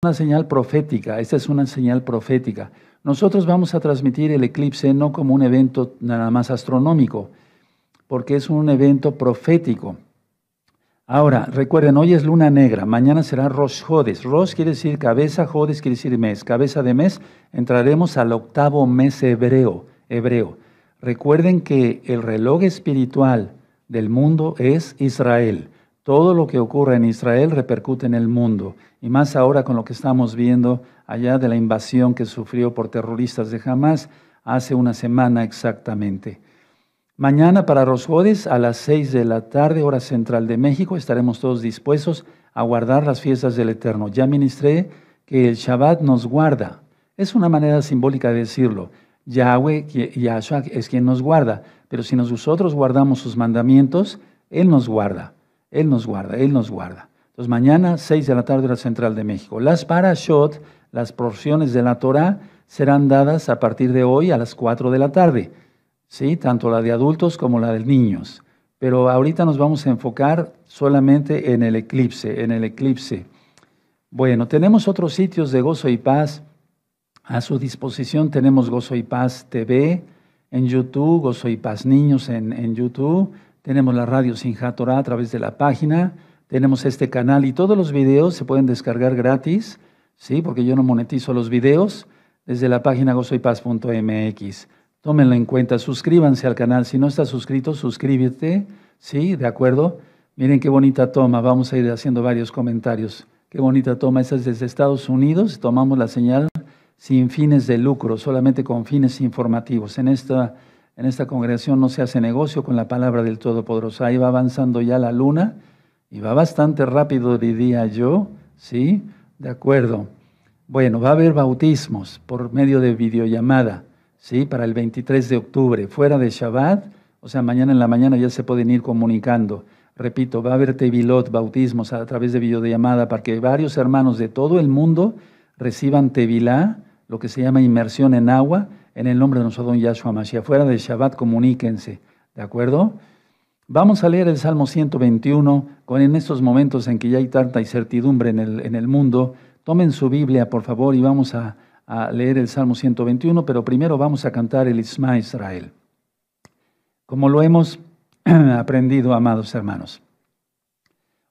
una señal profética, esta es una señal profética. Nosotros vamos a transmitir el eclipse no como un evento nada más astronómico, porque es un evento profético. Ahora, recuerden, hoy es luna negra, mañana será Rosh Jodes. Rosh quiere decir cabeza, Jodes quiere decir mes. Cabeza de mes, entraremos al octavo mes hebreo. hebreo. Recuerden que el reloj espiritual del mundo es Israel. Todo lo que ocurre en Israel repercute en el mundo, y más ahora con lo que estamos viendo allá de la invasión que sufrió por terroristas de Hamas hace una semana exactamente. Mañana para Rosjodes a las 6 de la tarde, hora central de México, estaremos todos dispuestos a guardar las fiestas del Eterno. Ya ministré que el Shabbat nos guarda. Es una manera simbólica de decirlo. Yahweh, Yahshua es quien nos guarda, pero si nosotros guardamos sus mandamientos, Él nos guarda. Él nos guarda, Él nos guarda. Entonces mañana, 6 de la tarde, en la central de México. Las parashot, las porciones de la Torah, serán dadas a partir de hoy a las 4 de la tarde, ¿sí? tanto la de adultos como la de niños. Pero ahorita nos vamos a enfocar solamente en el eclipse, en el eclipse. Bueno, tenemos otros sitios de gozo y paz. A su disposición tenemos Gozo y Paz TV en YouTube, Gozo y Paz Niños en, en YouTube. Tenemos la radio Sinjatora a través de la página, tenemos este canal y todos los videos se pueden descargar gratis, ¿sí? Porque yo no monetizo los videos desde la página gozoypaz.mx. Tómenlo en cuenta, suscríbanse al canal. Si no estás suscrito, suscríbete, ¿sí? ¿De acuerdo? Miren qué bonita toma, vamos a ir haciendo varios comentarios. Qué bonita toma, Esa es desde Estados Unidos, tomamos la señal sin fines de lucro, solamente con fines informativos. En esta en esta congregación no se hace negocio con la palabra del Todopoderoso. Ahí va avanzando ya la luna y va bastante rápido, diría yo, ¿sí? De acuerdo. Bueno, va a haber bautismos por medio de videollamada, ¿sí? Para el 23 de octubre, fuera de Shabbat, o sea, mañana en la mañana ya se pueden ir comunicando. Repito, va a haber tevilot, bautismos a través de videollamada para que varios hermanos de todo el mundo reciban tevilá, lo que se llama inmersión en agua, en el nombre de nuestro don Yahshua Mashiach. Fuera del Shabbat, comuníquense, ¿de acuerdo? Vamos a leer el Salmo 121, con en estos momentos en que ya hay tanta incertidumbre en el, en el mundo. Tomen su Biblia, por favor, y vamos a, a leer el Salmo 121, pero primero vamos a cantar el Isma Israel. Como lo hemos aprendido, amados hermanos.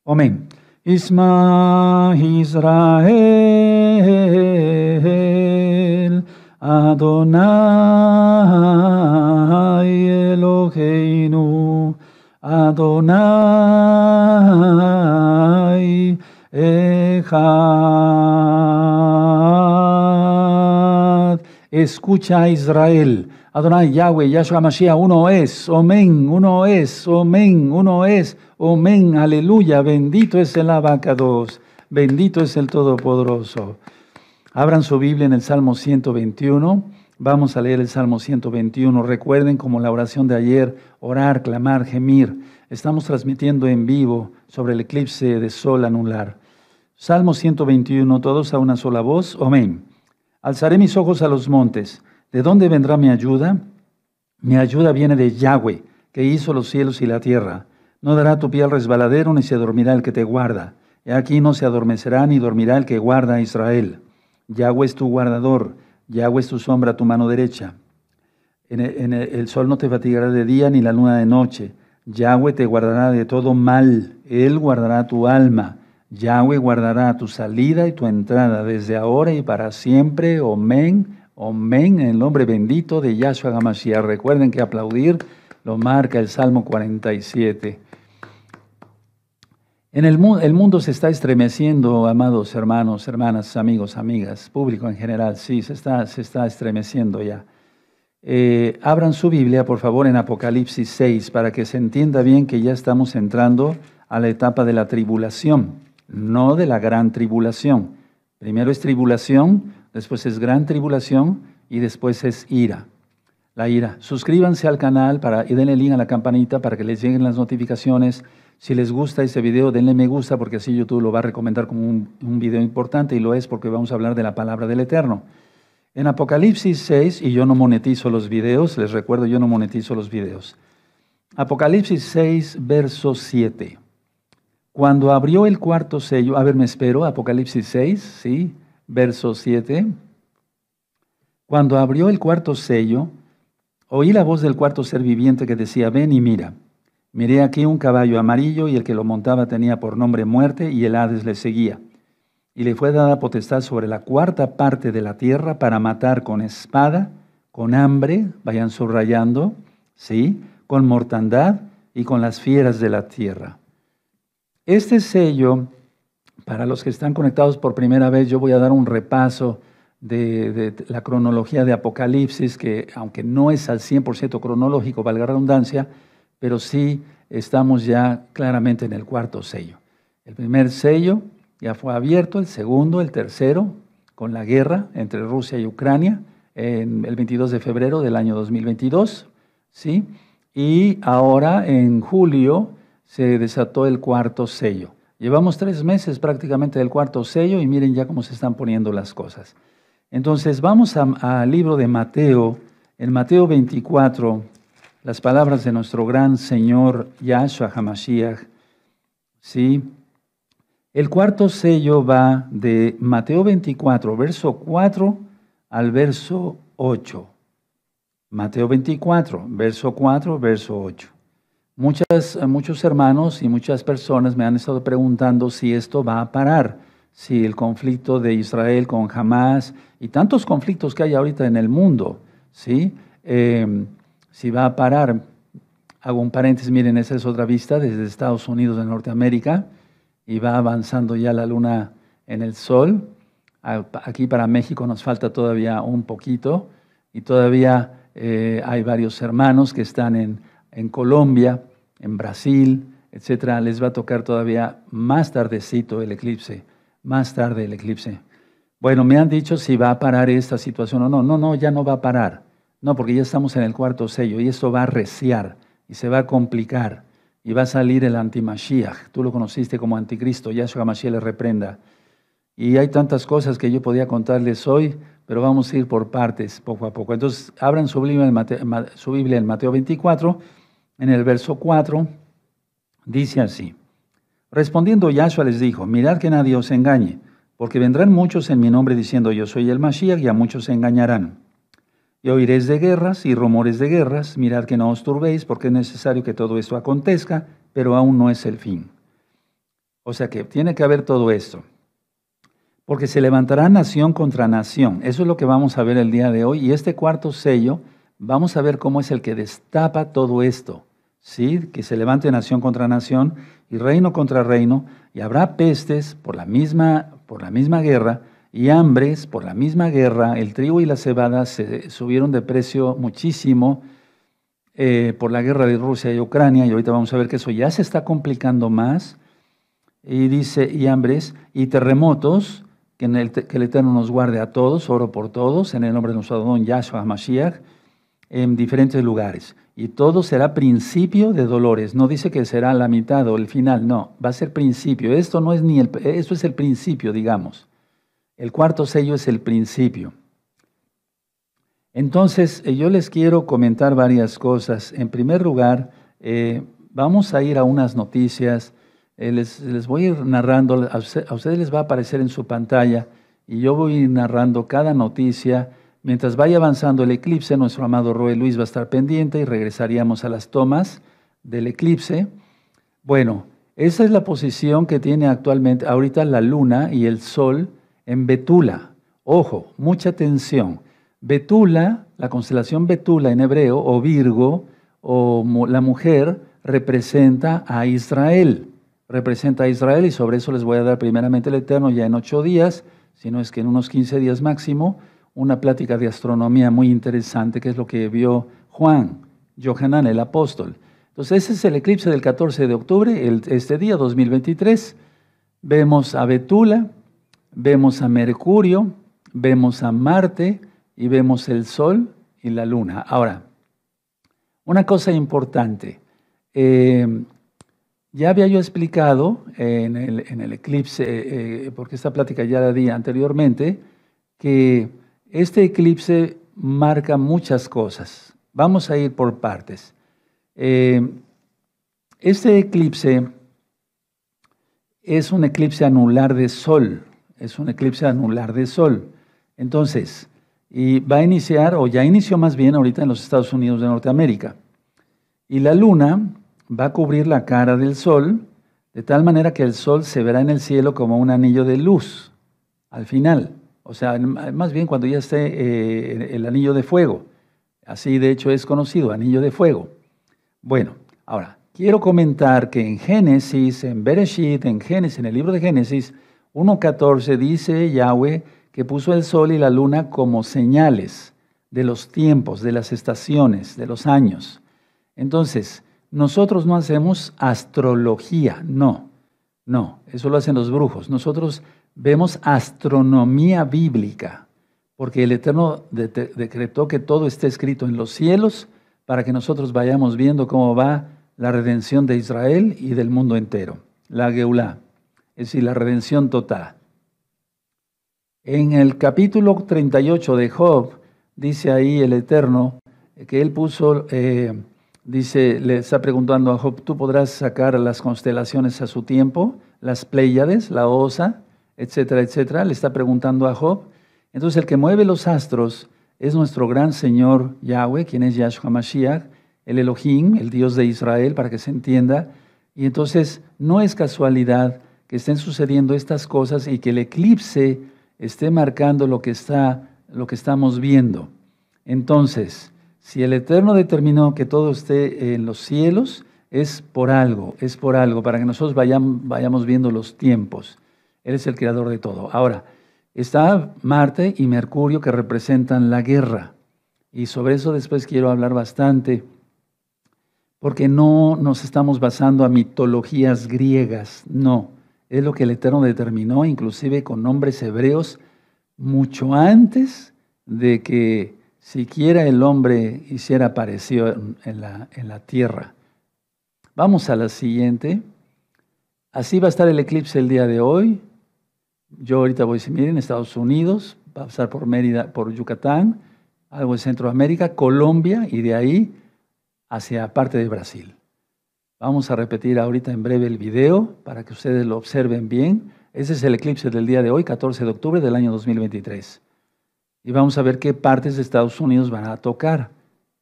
Amén. Isma Israel. Adonai Eloheinu, Adonai Echad. Escucha Israel, Adonai Yahweh, Yahshua Mashiach, uno es, amén, uno es, amén, uno es, amén, aleluya, bendito es el abacados, bendito es el Todopoderoso. Abran su Biblia en el Salmo 121. Vamos a leer el Salmo 121. Recuerden como la oración de ayer, orar, clamar, gemir. Estamos transmitiendo en vivo sobre el eclipse de sol anular. Salmo 121, todos a una sola voz. Amén. Alzaré mis ojos a los montes. ¿De dónde vendrá mi ayuda? Mi ayuda viene de Yahweh, que hizo los cielos y la tierra. No dará tu pie al resbaladero, ni se dormirá el que te guarda. Y aquí no se adormecerá, ni dormirá el que guarda a Israel. Yahweh es tu guardador, Yahweh es tu sombra, tu mano derecha. En e, e, el, sol no te fatigará de día ni la luna de noche. Yahweh te guardará de todo mal, Él guardará tu alma. Yahweh guardará tu salida y tu entrada desde ahora y para siempre. Amén. Amén. En el nombre bendito de Yahshua Gamashiach. Recuerden que aplaudir lo marca el Salmo 47. En el, el mundo se está estremeciendo, amados hermanos, hermanas, amigos, amigas, público en general, sí, se está, se está estremeciendo ya. Eh, abran su Biblia, por favor, en Apocalipsis 6, para que se entienda bien que ya estamos entrando a la etapa de la tribulación, no de la gran tribulación. Primero es tribulación, después es gran tribulación y después es ira. La ira. Suscríbanse al canal para, y denle link a la campanita para que les lleguen las notificaciones si les gusta ese video, denle me gusta porque así YouTube lo va a recomendar como un, un, video importante y lo es porque vamos a hablar de la palabra del Eterno. En Apocalipsis 6, y yo no monetizo los videos, les recuerdo, yo no monetizo los videos. Apocalipsis 6, verso 7. Cuando abrió el cuarto sello, a ver, me espero, Apocalipsis 6, sí, verso 7. Cuando abrió el cuarto sello, oí la voz del cuarto ser viviente que decía, ven y mira. Miré aquí un caballo amarillo y el que lo montaba tenía por nombre muerte y el Hades le seguía. Y le fue dada potestad sobre la cuarta parte de la tierra para matar con espada, con hambre, vayan subrayando, ¿sí? Con mortandad y con las fieras de la tierra. Este sello, para los que están conectados por primera vez, yo voy a dar un repaso de, la cronología de Apocalipsis, que aunque no es al 100% cronológico, valga redundancia, pero sí estamos ya claramente en el cuarto sello. El primer sello ya fue abierto, el segundo, el tercero, con la guerra entre Rusia y Ucrania en el 22 de febrero del año 2022, ¿sí? Y ahora en julio se desató el cuarto sello. Llevamos tres meses prácticamente del cuarto sello y miren ya cómo se están poniendo las cosas. Entonces vamos al libro de Mateo, en Mateo 24, las palabras de nuestro gran Señor Yahshua HaMashiach. ¿sí? El cuarto sello va de Mateo 24, verso 4 al verso 8. Mateo 24, verso 4, verso 8. Muchas, muchos hermanos y muchas personas me han estado preguntando si esto va a parar, si el conflicto de Israel con Hamas y tantos conflictos que hay ahorita en el mundo, ¿sí? Eh, si va a parar, hago un paréntesis, miren, esa es otra vista desde Estados Unidos de Norteamérica y va avanzando ya la luna en el sol. Aquí para México nos falta todavía un poquito y todavía eh, hay varios hermanos que están en, en Colombia, en Brasil, etcétera. Les va a tocar todavía más tardecito el eclipse, más tarde el eclipse. Bueno, me han dicho si va a parar esta situación o no. No, no, ya no va a parar. No, porque ya estamos en el cuarto sello y esto va a reciar y se va a complicar y va a salir el antimashiach. Tú lo conociste como anticristo, Yahshua Mashiach le reprenda. Y hay tantas cosas que yo podía contarles hoy, pero vamos a ir por partes poco a poco. Entonces, abran su Biblia su Biblia en Mateo 24, en el verso 4, dice así. Respondiendo Yahshua les dijo, mirad que nadie os engañe, porque vendrán muchos en mi nombre diciendo yo soy el Mashiach y a muchos se engañarán y oiréis de guerras y rumores de guerras, mirad que no os turbéis, porque es necesario que todo esto acontezca, pero aún no es el fin. O sea que tiene que haber todo esto. Porque se levantará nación contra nación. Eso es lo que vamos a ver el día de hoy. Y este cuarto sello, vamos a ver cómo es el que destapa todo esto. ¿Sí? Que se levante nación contra nación y reino contra reino. Y habrá pestes por la misma, por la misma guerra y hambres por la misma guerra, el trigo y la cebada se subieron de precio muchísimo eh, por la guerra de Rusia y Ucrania, y ahorita vamos a ver que eso ya se está complicando más. Y dice, y hambres y terremotos, que, el, Eterno nos guarde a todos, oro por todos, en el nombre de nuestro don Yahshua Mashiach, en diferentes lugares. Y todo será principio de dolores. No dice que será la mitad o el final, no, va a ser principio. Esto no es ni esto es el principio, digamos. El cuarto sello es el principio. Entonces, eh, yo les quiero comentar varias cosas. En primer lugar, eh, vamos a ir a unas noticias. Eh, les, voy a ir narrando, a, ustedes les va a aparecer en su pantalla y yo voy a ir narrando cada noticia. Mientras vaya avanzando el eclipse, nuestro amado Roy Luis va a estar pendiente y regresaríamos a las tomas del eclipse. Bueno, esa es la posición que tiene actualmente ahorita la luna y el sol en Betula. Ojo, mucha atención. Betula, la constelación Betula en hebreo, o Virgo, o la mujer, representa a Israel. Representa a Israel y sobre eso les voy a dar primeramente el Eterno ya en ocho días, si no es que en unos 15 días máximo, una plática de astronomía muy interesante, que es lo que vio Juan, Johanan, el apóstol. Entonces, ese es el eclipse del 14 de octubre, este día 2023. Vemos a Betula, vemos a Mercurio, vemos a Marte y vemos el Sol y la Luna. Ahora, una cosa importante. Eh, ya había yo explicado en el, eclipse, eh, eh, porque esta plática ya la di anteriormente, que este eclipse marca muchas cosas. Vamos a ir por partes. este eclipse es un eclipse anular de Sol es un eclipse anular de sol. Entonces, y va a iniciar, o ya inició más bien ahorita en los Estados Unidos de Norteamérica. Y la luna va a cubrir la cara del sol, de tal manera que el sol se verá en el cielo como un anillo de luz al final. O sea, más bien cuando ya esté eh, el anillo de fuego. Así de hecho es conocido, anillo de fuego. Bueno, ahora, quiero comentar que en Génesis, en Bereshit, en Génesis, en el libro de Génesis, 1.14 dice Yahweh que puso el sol y la luna como señales de los tiempos, de las estaciones, de los años. Entonces, nosotros no hacemos astrología, no, no, eso lo hacen los brujos. Nosotros vemos astronomía bíblica, porque el Eterno decretó que todo esté escrito en los cielos para que nosotros vayamos viendo cómo va la redención de Israel y del mundo entero, la Geulá es decir, la redención total. En el capítulo 38 de Job, dice ahí el Eterno, que él puso, eh, dice, le está preguntando a Job, ¿tú podrás sacar las constelaciones a su tiempo? Las Pléyades, la Osa, etcétera, etcétera. Le está preguntando a Job. Entonces, el que mueve los astros es nuestro gran Señor Yahweh, quien es Yahshua Mashiach, el Elohim, el Dios de Israel, para que se entienda. Y entonces, no es casualidad que estén sucediendo estas cosas y que el eclipse esté marcando lo que, está, lo que estamos viendo. Entonces, si el Eterno determinó que todo esté en los cielos, es por algo, es por algo, para que nosotros vayamos, vayamos viendo los tiempos. Él es el creador de todo. Ahora, está Marte y Mercurio que representan la guerra. Y sobre eso después quiero hablar bastante, porque no nos estamos basando a mitologías griegas, no. Es lo que el Eterno determinó, inclusive con nombres hebreos, mucho antes de que siquiera el hombre hiciera parecido en la, tierra. Vamos a la siguiente. Así va a estar el eclipse el día de hoy. Yo ahorita voy, a decir, miren, Estados Unidos, va a pasar por Mérida, por Yucatán, algo de Centroamérica, Colombia y de ahí hacia parte de Brasil. Vamos a repetir ahorita en breve el video para que ustedes lo observen bien. Ese es el eclipse del día de hoy, 14 de octubre del año 2023. Y vamos a ver qué partes de Estados Unidos van a tocar.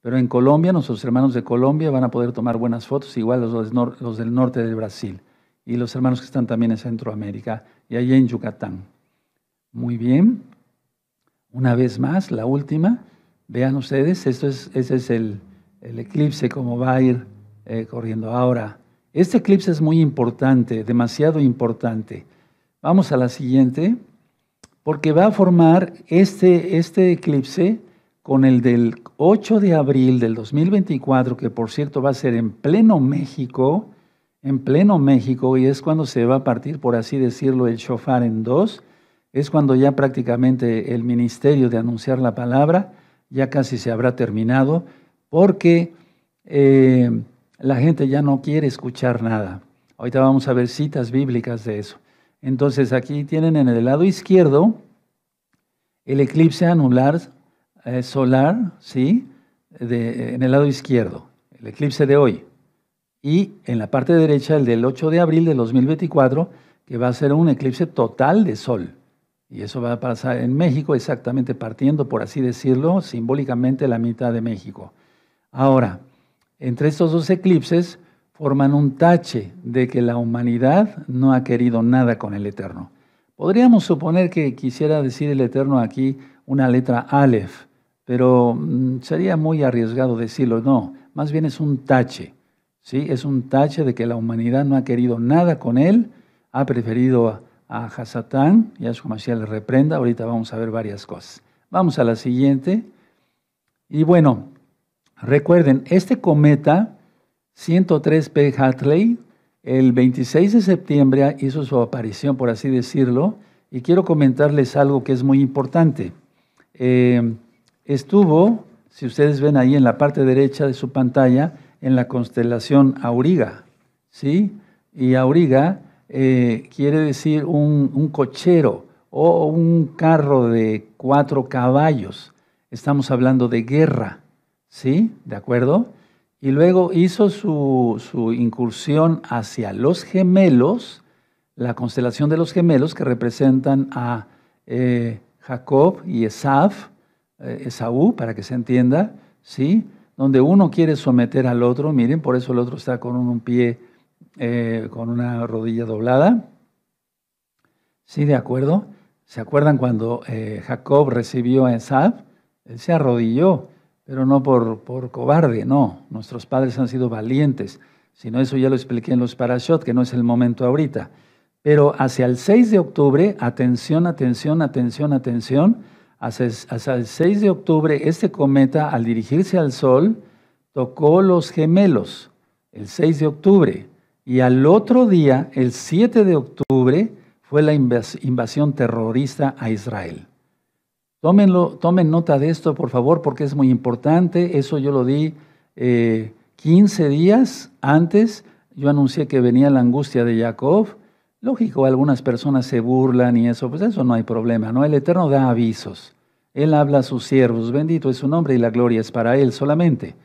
Pero en Colombia, nuestros hermanos de Colombia van a poder tomar buenas fotos, igual los, del norte del Brasil y los hermanos que están también en Centroamérica y allí en Yucatán. Muy bien. Una vez más, la última. Vean ustedes, esto es, ese es el, el eclipse, cómo va a ir eh, corriendo. Ahora, este eclipse es muy importante, demasiado importante. Vamos a la siguiente, porque va a formar este, este eclipse con el del 8 de abril del 2024, que por cierto va a ser en pleno México, en pleno México, y es cuando se va a partir, por así decirlo, el shofar en dos, es cuando ya prácticamente el ministerio de anunciar la palabra ya casi se habrá terminado, porque eh, la gente ya no quiere escuchar nada. Ahorita vamos a ver citas bíblicas de eso. Entonces aquí tienen en el lado izquierdo el eclipse anular eh, solar, ¿sí? Eh, en el lado izquierdo, el eclipse de hoy. Y en la parte derecha el del 8 de abril de 2024, que va a ser un eclipse total de sol. Y eso va a pasar en México, exactamente partiendo, por así decirlo, simbólicamente la mitad de México. Ahora, entre estos dos eclipses forman un tache de que la humanidad no ha querido nada con el Eterno. Podríamos suponer que quisiera decir el Eterno aquí una letra Aleph, pero mm, sería muy arriesgado decirlo, no, más bien es un tache, ¿sí? Es un tache de que la humanidad no ha querido nada con él, ha preferido a Hasatán, y a su ya le reprenda, ahorita vamos a ver varias cosas. Vamos a la siguiente. Y bueno, Recuerden, este cometa 103P Hatley, el 26 de septiembre hizo su aparición, por así decirlo, y quiero comentarles algo que es muy importante. Eh, estuvo, si ustedes ven ahí en la parte derecha de su pantalla, en la constelación Auriga, ¿sí? Y Auriga eh, quiere decir un cochero o un carro de cuatro caballos. Estamos hablando de guerra. ¿sí? ¿De acuerdo? Y luego hizo su, incursión hacia los gemelos, la constelación de los gemelos que representan a eh, Jacob y Esaf, eh, Esaú, para que se entienda, ¿sí? Donde uno quiere someter al otro, miren, por eso el otro está con un pie, eh, con una rodilla doblada. ¿Sí, de acuerdo? ¿Se acuerdan cuando Jacob recibió a Esaú? Él se arrodilló pero no por, por cobarde, no. Nuestros padres han sido valientes. Si no, eso ya lo expliqué en los parashot, que no es el momento ahorita. Pero hacia el 6 de octubre, atención, atención, atención, atención, hacia, el 6 de octubre, este cometa, al dirigirse al Sol, tocó los gemelos, el 6 de octubre. Y al otro día, el 7 de octubre, fue la invasión terrorista a Israel tomen nota de esto, por favor, porque es muy importante. Eso yo lo di 15 eh, días antes. Yo anuncié que venía la angustia de Jacob. Lógico, algunas personas se burlan y eso, pues eso no hay problema, ¿no? El Eterno da avisos. Él habla a sus siervos, bendito es su nombre y la gloria es para Él solamente.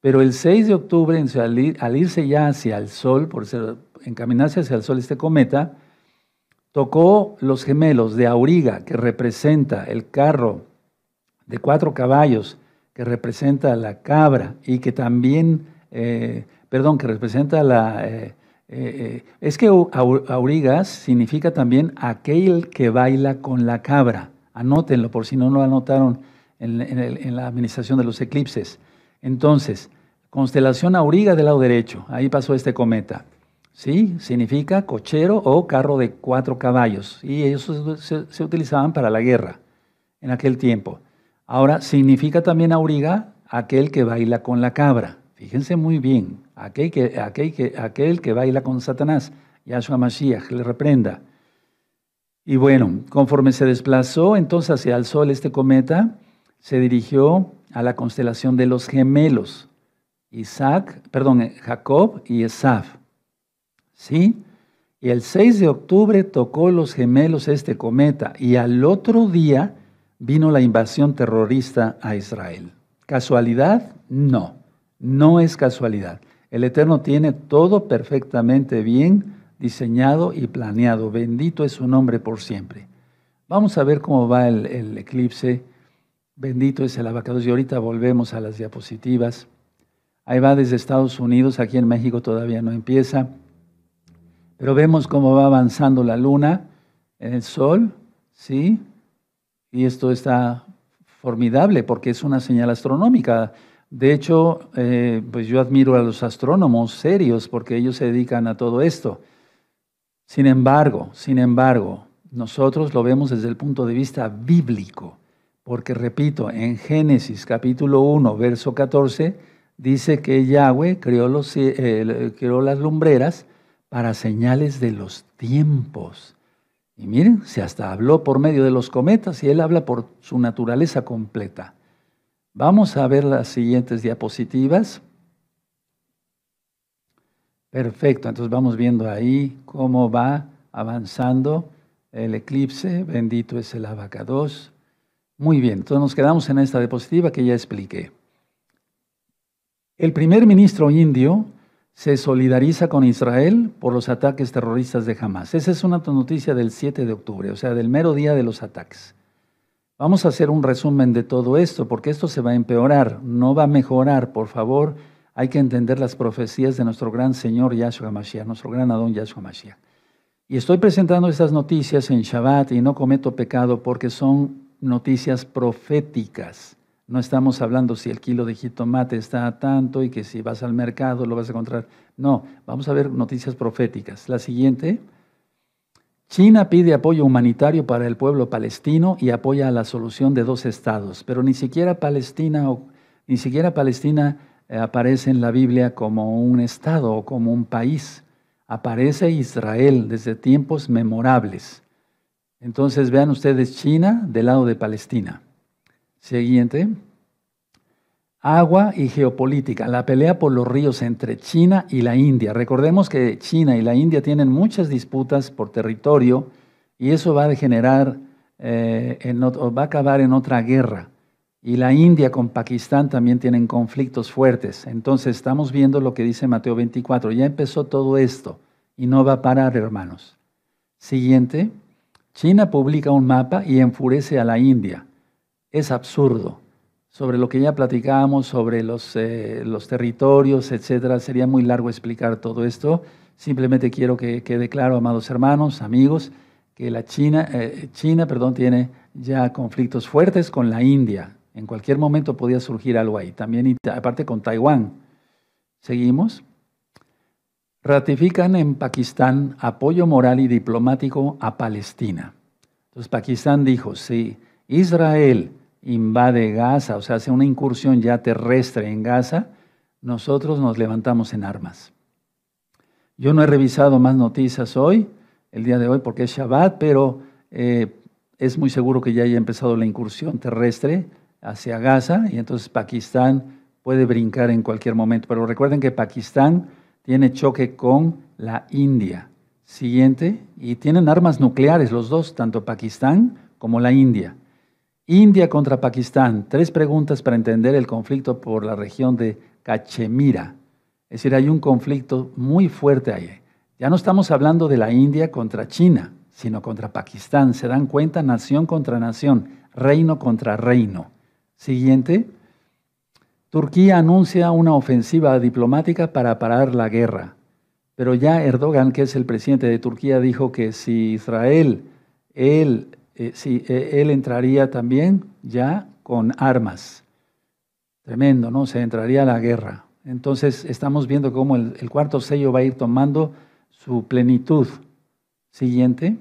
Pero el 6 de octubre, al, irse ya hacia el sol, por ser, encaminarse hacia el sol este cometa, Tocó los gemelos de auriga, que representa el carro de cuatro caballos, que representa la cabra y que también, eh, perdón, que representa la... Eh, eh, es que aurigas significa también aquel que baila con la cabra. Anótenlo por si no lo anotaron en la administración de los eclipses. Entonces, constelación auriga del lado derecho, ahí pasó este cometa. ¿sí? Significa cochero o carro de cuatro caballos. Y ellos se, utilizaban para la guerra en aquel tiempo. Ahora, significa también auriga aquel que baila con la cabra. Fíjense muy bien, aquel que, aquel que, aquel que baila con Satanás, Yahshua Mashiach, le reprenda. Y bueno, conforme se desplazó entonces hacia el sol este cometa, se dirigió a la constelación de los gemelos, Isaac, perdón, eh, Jacob y Esaf. ¿sí? Y el 6 de octubre tocó los gemelos este cometa y al otro día vino la invasión terrorista a Israel. ¿Casualidad? No, no es casualidad. El Eterno tiene todo perfectamente bien diseñado y planeado. Bendito es su nombre por siempre. Vamos a ver cómo va el, eclipse. Bendito es el abacado. Y ahorita volvemos a las diapositivas. Ahí va desde Estados Unidos, aquí en México todavía no empieza. Pero vemos cómo va avanzando la luna el sol, ¿sí? Y esto está formidable porque es una señal astronómica. De hecho, eh, pues yo admiro a los astrónomos serios porque ellos se dedican a todo esto. Sin embargo, sin embargo, nosotros lo vemos desde el punto de vista bíblico, porque repito, en Génesis capítulo 1, verso 14, dice que Yahweh creó, los, eh, creó las lumbreras para señales de los tiempos. Y miren, se hasta habló por medio de los cometas y él habla por su naturaleza completa. Vamos a ver las siguientes diapositivas. Perfecto, entonces vamos viendo ahí cómo va avanzando el eclipse. Bendito es el abacados. Muy bien, entonces nos quedamos en esta diapositiva que ya expliqué. El primer ministro indio se solidariza con Israel por los ataques terroristas de Hamas. Esa es una noticia del 7 de octubre, o sea, del mero día de los ataques. Vamos a hacer un resumen de todo esto, porque esto se va a empeorar, no va a mejorar, por favor. Hay que entender las profecías de nuestro gran Señor Yahshua Mashiach, nuestro gran Adón Yahshua Mashiach. Y estoy presentando estas noticias en Shabbat y no cometo pecado porque son noticias proféticas. No estamos hablando si el kilo de jitomate está a tanto y que si vas al mercado lo vas a encontrar. No, vamos a ver noticias proféticas. La siguiente. China pide apoyo humanitario para el pueblo palestino y apoya a la solución de dos estados, pero ni siquiera Palestina, ni siquiera Palestina eh, aparece en la Biblia como un estado o como un país. Aparece Israel desde tiempos memorables. Entonces vean ustedes China del lado de Palestina. Siguiente. Agua y geopolítica, la pelea por los ríos entre China y la India. Recordemos que China y la India tienen muchas disputas por territorio y eso va a generar, eh, va a acabar en otra guerra. Y la India con Pakistán también tienen conflictos fuertes. Entonces estamos viendo lo que dice Mateo 24. Ya empezó todo esto y no va a parar, hermanos. Siguiente. China publica un mapa y enfurece a la India es absurdo. Sobre lo que ya platicábamos, sobre los, eh, los territorios, etcétera, sería muy largo explicar todo esto. Simplemente quiero que quede claro, amados hermanos, amigos, que la China, eh, China tiene ya conflictos fuertes con la India. En cualquier momento podía surgir algo ahí. También, aparte, con Taiwán. Seguimos. Ratifican en Pakistán apoyo moral y diplomático a Palestina. Entonces, Pakistán dijo: si Israel invade Gaza, o sea, hace una incursión ya terrestre en Gaza, nosotros nos levantamos en armas. Yo no he revisado más noticias hoy, el día de hoy, porque es Shabbat, pero eh, es muy seguro que ya haya empezado la incursión terrestre hacia Gaza y entonces Pakistán puede brincar en cualquier momento. Pero recuerden que Pakistán tiene choque con la India. Siguiente, y tienen armas nucleares los dos, tanto Pakistán como la India. India contra Pakistán. Tres preguntas para entender el conflicto por la región de Cachemira. Es decir, hay un conflicto muy fuerte ahí. Ya no estamos hablando de la India contra China, sino contra Pakistán. Se dan cuenta, nación contra nación, reino contra reino. Siguiente. Turquía anuncia una ofensiva diplomática para parar la guerra. Pero ya Erdogan, que es el presidente de Turquía, dijo que si Israel, él eh, sí, e, él entraría también ya con armas. Tremendo, ¿no? Se entraría a la guerra. Entonces estamos viendo cómo el, el cuarto sello va a ir tomando su plenitud. Siguiente.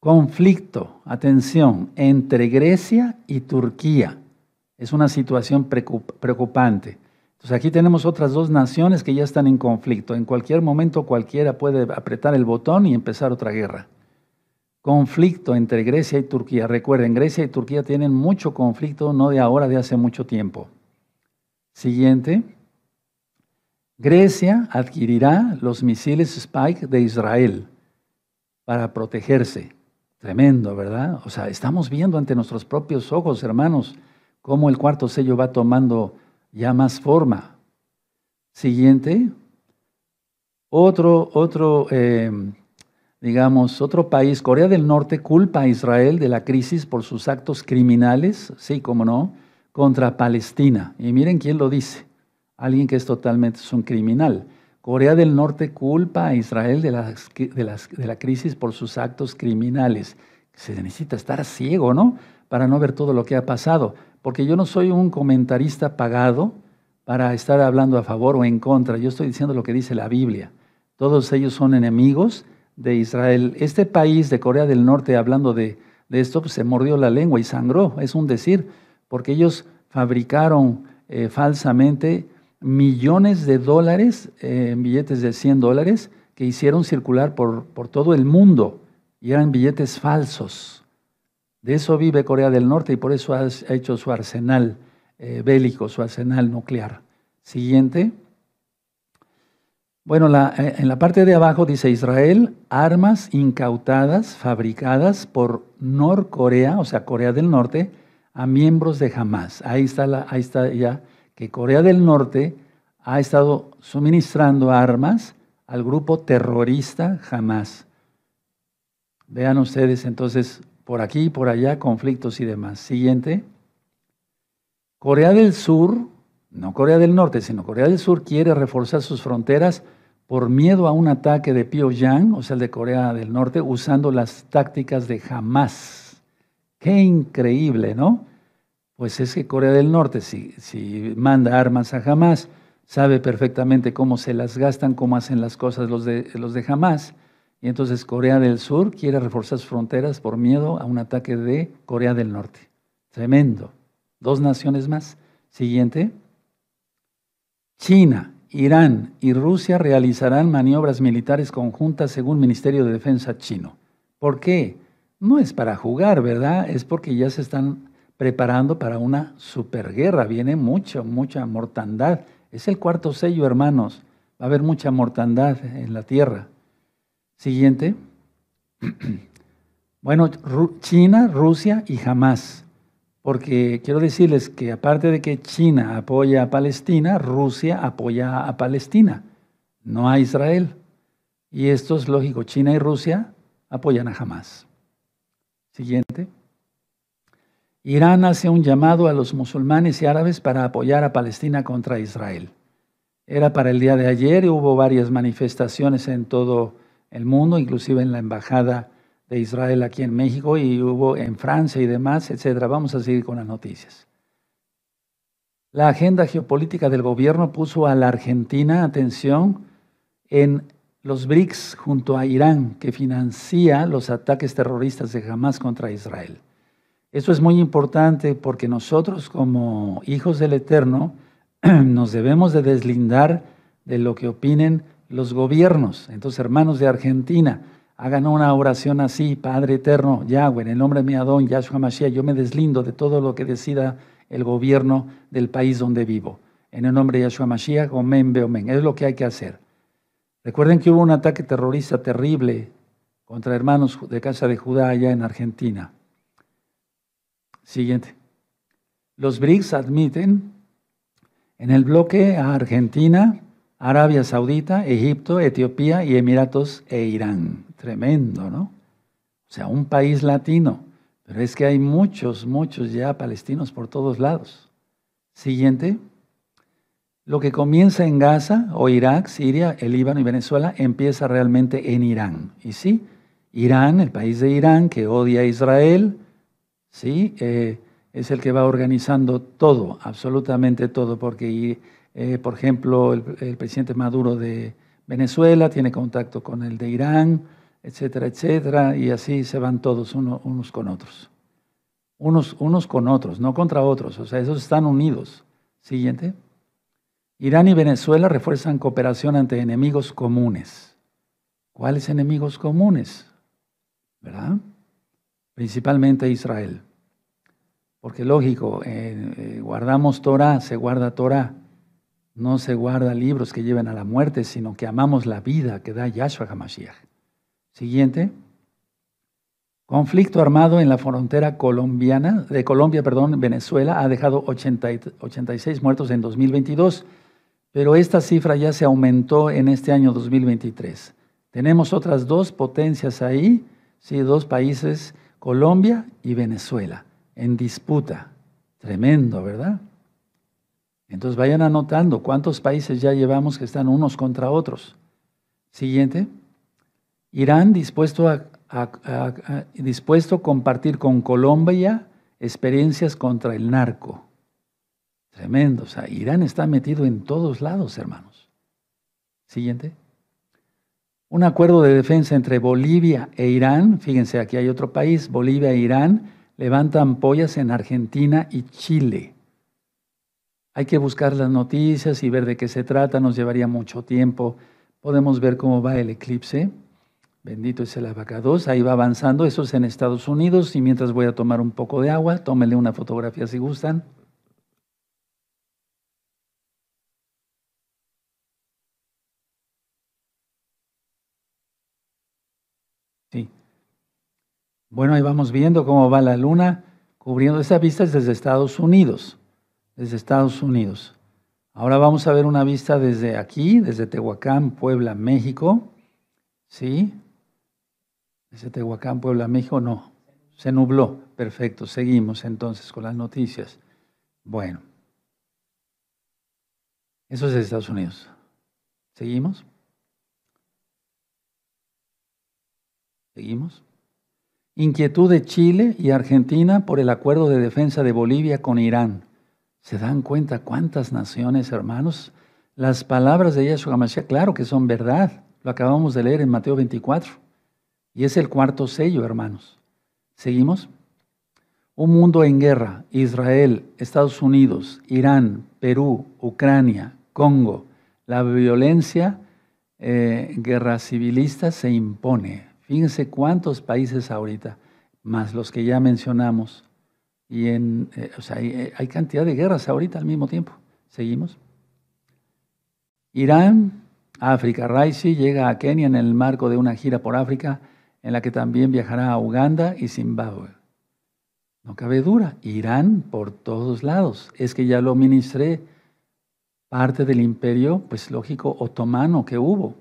Conflicto, atención, entre Grecia y Turquía. Es una situación preocupante. Entonces aquí tenemos otras dos naciones que ya están en conflicto. En cualquier momento cualquiera puede apretar el botón y empezar otra guerra conflicto entre Grecia y Turquía. Recuerden, Grecia y Turquía tienen mucho conflicto, no de ahora, de hace mucho tiempo. Siguiente. Grecia adquirirá los misiles Spike de Israel para protegerse. Tremendo, ¿verdad? O sea, estamos viendo ante nuestros propios ojos, hermanos, cómo el cuarto sello va tomando ya más forma. Siguiente. Otro, otro. Eh, digamos, otro país, Corea del Norte, culpa a Israel de la crisis por sus actos criminales, sí, como no, contra Palestina. Y miren quién lo dice, alguien que es totalmente un criminal. Corea del Norte culpa a Israel de, de, las, de la crisis por sus actos criminales. Se necesita estar ciego, ¿no? Para no ver todo lo que ha pasado. Porque yo no soy un comentarista pagado para estar hablando a favor o en contra. Yo estoy diciendo lo que dice la Biblia. Todos ellos son enemigos de Israel. Este país de Corea del Norte, hablando de, esto, pues, se mordió la lengua y sangró, es un decir, porque ellos fabricaron eh, falsamente millones de dólares eh, en billetes de 100 dólares que hicieron circular por, por todo el mundo y eran billetes falsos. De eso vive Corea del Norte y por eso ha hecho su arsenal eh, bélico, su arsenal nuclear. Siguiente. Bueno, eh, en la parte de abajo dice Israel, armas incautadas, fabricadas por Norcorea, o sea, Corea del Norte, a miembros de Hamas. Ahí está, la, ahí está ya que Corea del Norte ha estado suministrando armas al grupo terrorista Hamas. Vean ustedes entonces por aquí, y por allá, conflictos y demás. Siguiente. Corea del Sur, no Corea del Norte, sino Corea del Sur quiere reforzar sus fronteras por miedo a un ataque de Pyongyang, o sea, el de Corea del Norte, usando las tácticas de Hamas. Qué increíble, ¿no? Pues es que Corea del Norte, si, manda armas a Hamas, sabe perfectamente cómo se las gastan, cómo hacen las cosas los de, los de Hamas. Y entonces Corea del Sur quiere reforzar sus fronteras por miedo a un ataque de Corea del Norte. Tremendo. Dos naciones más. Siguiente. China. Irán y Rusia realizarán maniobras militares conjuntas según Ministerio de Defensa chino. ¿Por qué? No es para jugar, ¿verdad? Es porque ya se están preparando para una superguerra. Viene mucha, mucha mortandad. Es el cuarto sello, hermanos. Va a haber mucha mortandad en la tierra. Siguiente. Bueno, China, Rusia y Jamás porque quiero decirles que aparte de que China apoya a Palestina, Rusia apoya a Palestina, no a Israel. Y esto es lógico, China y Rusia apoyan a Hamas. Siguiente. Irán hace un llamado a los musulmanes y árabes para apoyar a Palestina contra Israel. Era para el día de ayer y hubo varias manifestaciones en todo el mundo, inclusive en la embajada de Israel aquí en México y hubo en Francia y demás, etcétera. Vamos a seguir con las noticias. La agenda geopolítica del gobierno puso a la Argentina, atención, en los BRICS junto a Irán, que financia los ataques terroristas de Hamas contra Israel. Esto es muy importante porque nosotros como hijos del Eterno nos debemos de deslindar de lo que opinen los gobiernos. Entonces, hermanos de Argentina, Hagan una oración así, Padre eterno, Yahweh, en el nombre de mi Adón, Yahshua Mashiach, yo me deslindo de todo lo que decida el gobierno del país donde vivo. En el nombre de Yahshua Mashiach, omen, beomen. Es lo que hay que hacer. Recuerden que hubo un ataque terrorista terrible contra hermanos de Casa de Judá allá en Argentina. Siguiente. Los BRICS admiten en el bloque a Argentina, Arabia Saudita, Egipto, Etiopía y Emiratos e Irán. Tremendo, ¿no? O sea, un país latino, pero es que hay muchos, muchos ya palestinos por todos lados. Siguiente. Lo que comienza en Gaza o Irak, Siria, el Líbano y Venezuela empieza realmente en Irán. Y sí, Irán, el país de Irán que odia a Israel, sí, eh, es el que va organizando todo, absolutamente todo, porque, eh, por ejemplo, el, presidente Maduro de Venezuela tiene contacto con el de Irán, etcétera, etcétera, y así se van todos unos con otros. Unos, unos con otros, no contra otros, o sea, esos están unidos. Siguiente. Irán y Venezuela refuerzan cooperación ante enemigos comunes. ¿Cuáles enemigos comunes? ¿Verdad? Principalmente Israel. Porque lógico, eh, eh, guardamos Torah, se guarda Torah. No se guarda libros que lleven a la muerte, sino que amamos la vida que da Yahshua HaMashiach. Siguiente. Conflicto armado en la frontera colombiana, de Colombia, perdón, Venezuela, ha dejado 86 muertos en 2022, pero esta cifra ya se aumentó en este año 2023. Tenemos otras dos potencias ahí, sí, dos países, Colombia y Venezuela, en disputa. Tremendo, ¿verdad? Entonces vayan anotando cuántos países ya llevamos que están unos contra otros. Siguiente. Irán dispuesto a, compartir con Colombia experiencias contra el narco. Tremendo. O sea, Irán está metido en todos lados, hermanos. Siguiente. Un acuerdo de defensa entre Bolivia e Irán, fíjense, aquí hay otro país, Bolivia e Irán, levantan pollas en Argentina y Chile. Hay que buscar las noticias y ver de qué se trata, nos llevaría mucho tiempo. Podemos ver cómo va el eclipse. Bendito es el 2. Ahí va avanzando. Eso es en Estados Unidos. Y mientras voy a tomar un poco de agua, tómenle una fotografía si gustan. Sí. Bueno, ahí vamos viendo cómo va la luna cubriendo esa vista es desde Estados Unidos. Desde Estados Unidos. Ahora vamos a ver una vista desde aquí, desde Tehuacán, Puebla, México. ¿Sí? ¿Ese Tehuacán, Puebla, México? No. Se nubló. Perfecto. Seguimos entonces con las noticias. Bueno. Eso es de Estados Unidos. ¿Seguimos? ¿Seguimos? Inquietud de Chile y Argentina por el acuerdo de defensa de Bolivia con Irán. ¿Se dan cuenta cuántas naciones, hermanos? Las palabras de Yeshua Mashiach, claro que son verdad. Lo acabamos de leer en Mateo 24. Y es el cuarto sello, hermanos. ¿Seguimos? Un mundo en guerra, Israel, Estados Unidos, Irán, Perú, Ucrania, Congo. La violencia, eh, guerra civilista se impone. Fíjense cuántos países ahorita, más los que ya mencionamos. Y en, eh, hay, eh, hay cantidad de guerras ahorita al mismo tiempo. ¿Seguimos? Irán, África. Raisi llega a Kenia en el marco de una gira por África en la que también viajará a Uganda y Zimbabue. No cabe duda, irán por todos lados. Es que ya lo ministré, parte del imperio, pues lógico, otomano que hubo,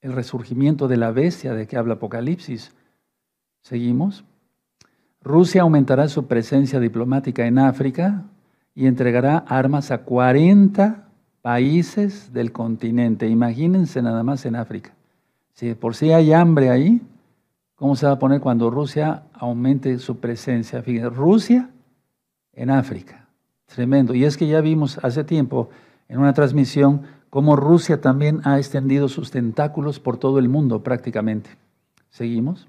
el resurgimiento de la bestia de que habla Apocalipsis. Seguimos. Rusia aumentará su presencia diplomática en África y entregará armas a 40 países del continente. Imagínense nada más en África. Si por sí hay hambre ahí, ¿Cómo se va a poner cuando Rusia aumente su presencia? Fíjense, Rusia en África. Tremendo. Y es que ya vimos hace tiempo en una transmisión cómo Rusia también ha extendido sus tentáculos por todo el mundo prácticamente. Seguimos.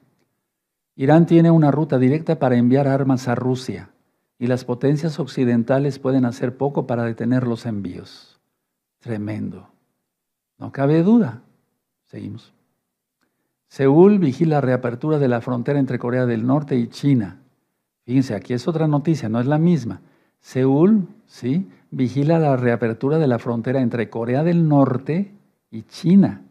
Irán tiene una ruta directa para enviar armas a Rusia y las potencias occidentales pueden hacer poco para detener los envíos. Tremendo. No cabe duda. Seguimos. Seúl vigila la reapertura de la frontera entre Corea del Norte y China. Fíjense, aquí es otra noticia, no es la misma. Seúl, ¿sí? Vigila la reapertura de la frontera entre Corea del Norte y China.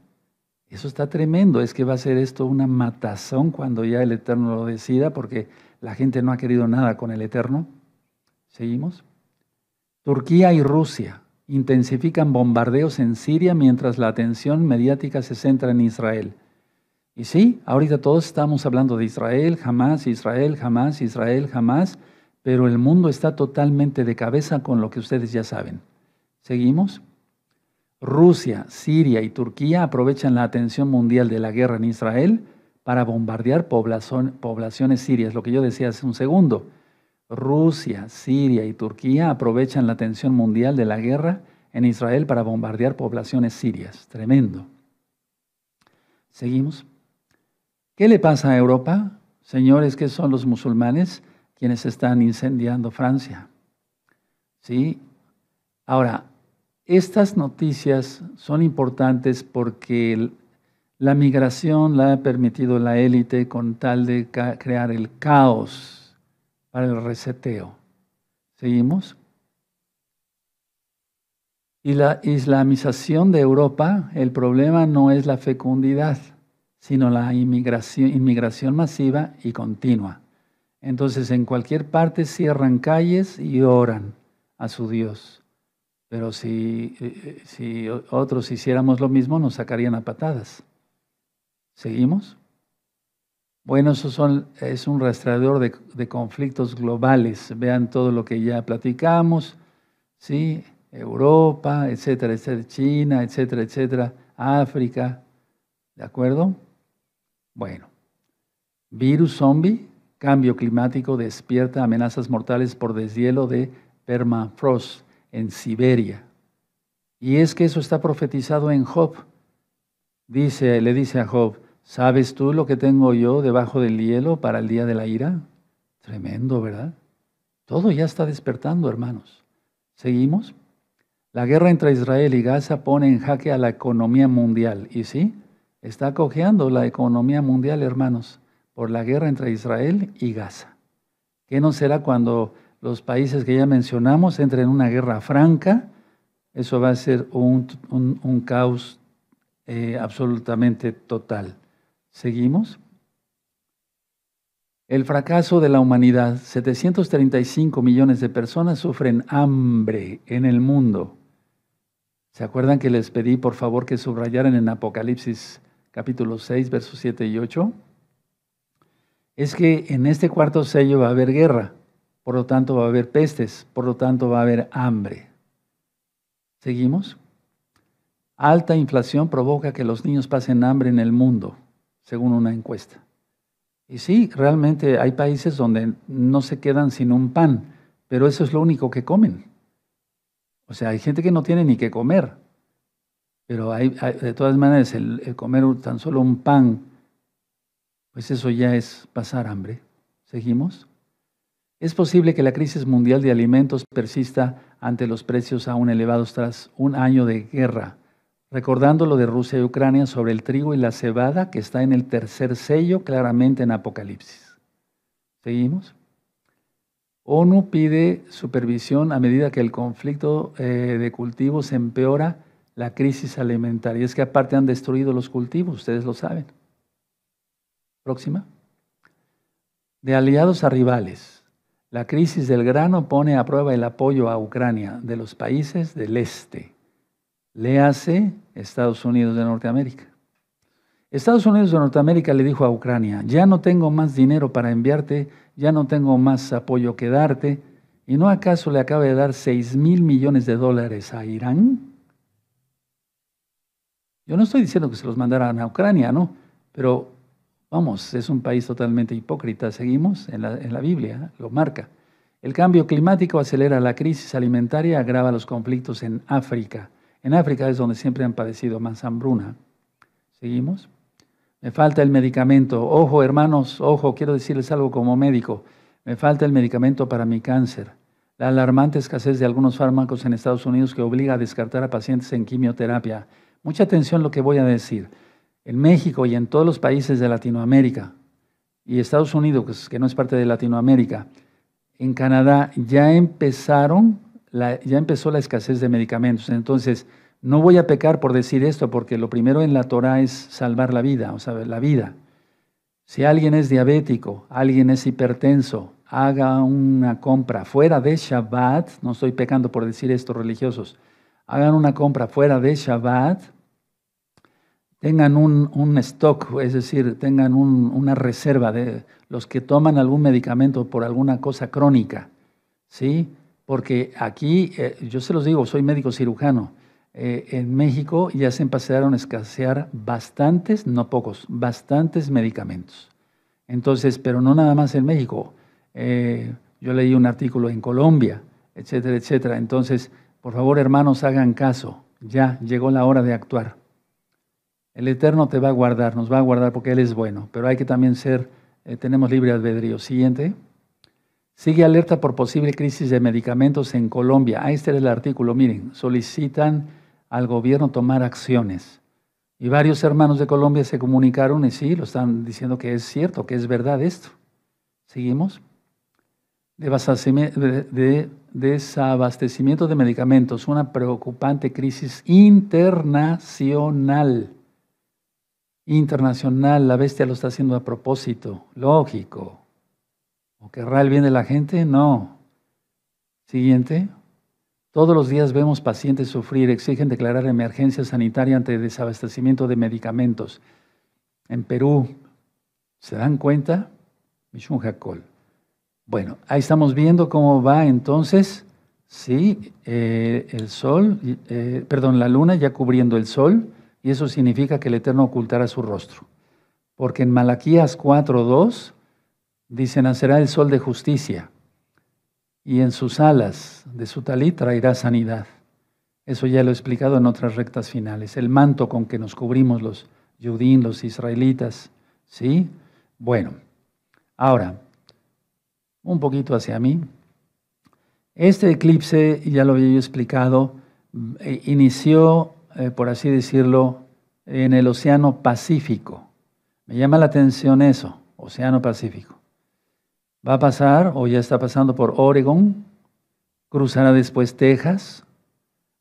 Eso está tremendo, es que va a ser esto una matazón cuando ya el Eterno lo decida, porque la gente no ha querido nada con el Eterno. Seguimos. Turquía y Rusia intensifican bombardeos en Siria mientras la atención mediática se centra en Israel. Y sí, ahorita todos estamos hablando de Israel, jamás, Israel, jamás, Israel, jamás, pero el mundo está totalmente de cabeza con lo que ustedes ya saben. ¿Seguimos? Rusia, Siria y Turquía aprovechan la atención mundial de la guerra en Israel para bombardear poblaciones sirias, lo que yo decía hace un segundo. Rusia, Siria y Turquía aprovechan la atención mundial de la guerra en Israel para bombardear poblaciones sirias. Tremendo. Seguimos. ¿Qué le pasa a Europa? Señores, que son los musulmanes quienes están incendiando Francia. ¿Sí? Ahora, estas noticias son importantes porque la migración la ha permitido la élite con tal de crear el caos para el reseteo. ¿Seguimos? Y la islamización de Europa, el problema no es la fecundidad sino la inmigración, masiva y continua. Entonces en cualquier parte cierran calles y oran a su Dios. Pero si, eh, eh, otros hiciéramos lo mismo, nos sacarían a patadas. ¿Seguimos? Bueno, eso es un rastreador de, conflictos globales. Vean todo lo que ya platicamos, ¿sí? Europa, etcétera, etcétera, China, etcétera, etcétera, África, ¿de acuerdo? Bueno, virus zombie, cambio climático despierta amenazas mortales por deshielo de permafrost en Siberia. Y es que eso está profetizado en Job. Dice, le dice a Job, ¿sabes tú lo que tengo yo debajo del hielo para el día de la ira? Tremendo, ¿verdad? Todo ya está despertando, hermanos. ¿Seguimos? La guerra entre Israel y Gaza pone en jaque a la economía mundial. ¿Y sí? Está cojeando la economía mundial, hermanos, por la guerra entre Israel y Gaza. ¿Qué no será cuando los países que ya mencionamos entren en una guerra franca? Eso va a ser un, caos eh, absolutamente total. ¿Seguimos? El fracaso de la humanidad. 735 millones de personas sufren hambre en el mundo. ¿Se acuerdan que les pedí por favor que subrayaran en Apocalipsis capítulo 6, versos 7 y 8, es que en este cuarto sello va a haber guerra, por lo tanto va a haber pestes, por lo tanto va a haber hambre. ¿Seguimos? Alta inflación provoca que los niños pasen hambre en el mundo, según una encuesta. Y sí, realmente hay países donde no se quedan sin un pan, pero eso es lo único que comen. O sea, hay gente que no tiene ni que comer. Pero hay, de todas maneras, el, comer tan solo un pan, pues eso ya es pasar hambre. ¿Seguimos? Es posible que la crisis mundial de alimentos persista ante los precios aún elevados tras un año de guerra. Recordando lo de Rusia y Ucrania sobre el trigo y la cebada que está en el tercer sello claramente en Apocalipsis. ¿Seguimos? ONU pide supervisión a medida que el conflicto eh, de cultivos empeora la crisis alimentaria. Es que aparte han destruido los cultivos, ustedes lo saben. Próxima. De aliados a rivales. La crisis del grano pone a prueba el apoyo a Ucrania de los países del este. Le hace Estados Unidos de Norteamérica. Estados Unidos de Norteamérica le dijo a Ucrania, ya no tengo más dinero para enviarte, ya no tengo más apoyo que darte. ¿Y no acaso le acaba de dar 6 mil millones de dólares a Irán? Yo no estoy diciendo que se los mandaran a Ucrania, ¿no? Pero vamos, es un país totalmente hipócrita, seguimos en la, Biblia, lo marca. El cambio climático acelera la crisis alimentaria, agrava los conflictos en África. En África es donde siempre han padecido más hambruna. ¿Seguimos? Me falta el medicamento. Ojo, hermanos, ojo, quiero decirles algo como médico. Me falta el medicamento para mi cáncer. La alarmante escasez de algunos fármacos en Estados Unidos que obliga a descartar a pacientes en quimioterapia. Mucha atención lo que voy a decir. En México y en todos los países de Latinoamérica y Estados Unidos, que no es parte de Latinoamérica, en Canadá ya empezaron, ya empezó la escasez de medicamentos. Entonces, no voy a pecar por decir esto, porque lo primero en la Torah es salvar la vida, o sea, la vida. Si alguien es diabético, alguien es hipertenso, haga una compra fuera de Shabbat, no estoy pecando por decir esto, religiosos, hagan una compra fuera de Shabbat, tengan un, stock, es decir, tengan una reserva de los que toman algún medicamento por alguna cosa crónica, ¿sí? Porque aquí, eh, yo se los digo, soy médico cirujano, eh, en México ya se empezaron a escasear bastantes, no pocos, bastantes medicamentos. Entonces, pero no nada más en México. Eh, yo leí un artículo en Colombia, etcétera, etcétera. Entonces, por favor, hermanos, hagan caso. Ya llegó la hora de actuar. El Eterno te va a guardar, nos va a guardar porque Él es bueno, pero hay que también ser, eh, tenemos libre albedrío. Siguiente. Sigue alerta por posible crisis de medicamentos en Colombia. Ahí está el artículo, miren, solicitan al gobierno tomar acciones. Y varios hermanos de Colombia se comunicaron y sí, lo están diciendo que es cierto, que es verdad esto. Seguimos de desabastecimiento de medicamentos, una preocupante crisis internacional. Internacional, la bestia lo está haciendo a propósito, lógico. ¿O querrá el bien de la gente? No. Siguiente. Todos los días vemos pacientes sufrir, exigen declarar emergencia sanitaria ante desabastecimiento de medicamentos. En Perú, ¿se dan cuenta? Michun Jacol. Bueno, ahí estamos viendo cómo va entonces, sí, eh, el sol, eh, perdón, la luna ya cubriendo el sol, y eso significa que el Eterno ocultará su rostro. Porque en Malaquías 4.2 dice, nacerá el sol de justicia, y en sus alas de su talí traerá sanidad. Eso ya lo he explicado en otras rectas finales. El manto con que nos cubrimos los judíos, los israelitas, ¿sí? Bueno, ahora un poquito hacia mí. Este eclipse, ya lo había yo explicado, eh, inició, eh, por así decirlo, en el Océano Pacífico. Me llama la atención eso, Océano Pacífico. Va a pasar, o ya está pasando por oregón cruzará después Texas,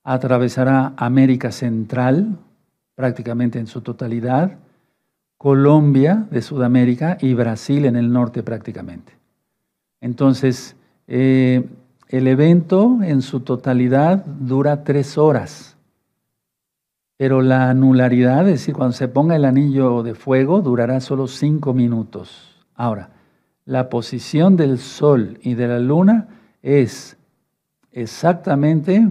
atravesará América Central, prácticamente en su totalidad, Colombia de Sudamérica y Brasil en el norte prácticamente. Entonces, eh, el evento en su totalidad dura tres horas, pero la anularidad, es decir, cuando se ponga el anillo de fuego, durará solo cinco minutos. Ahora, la posición del sol y de la luna es exactamente,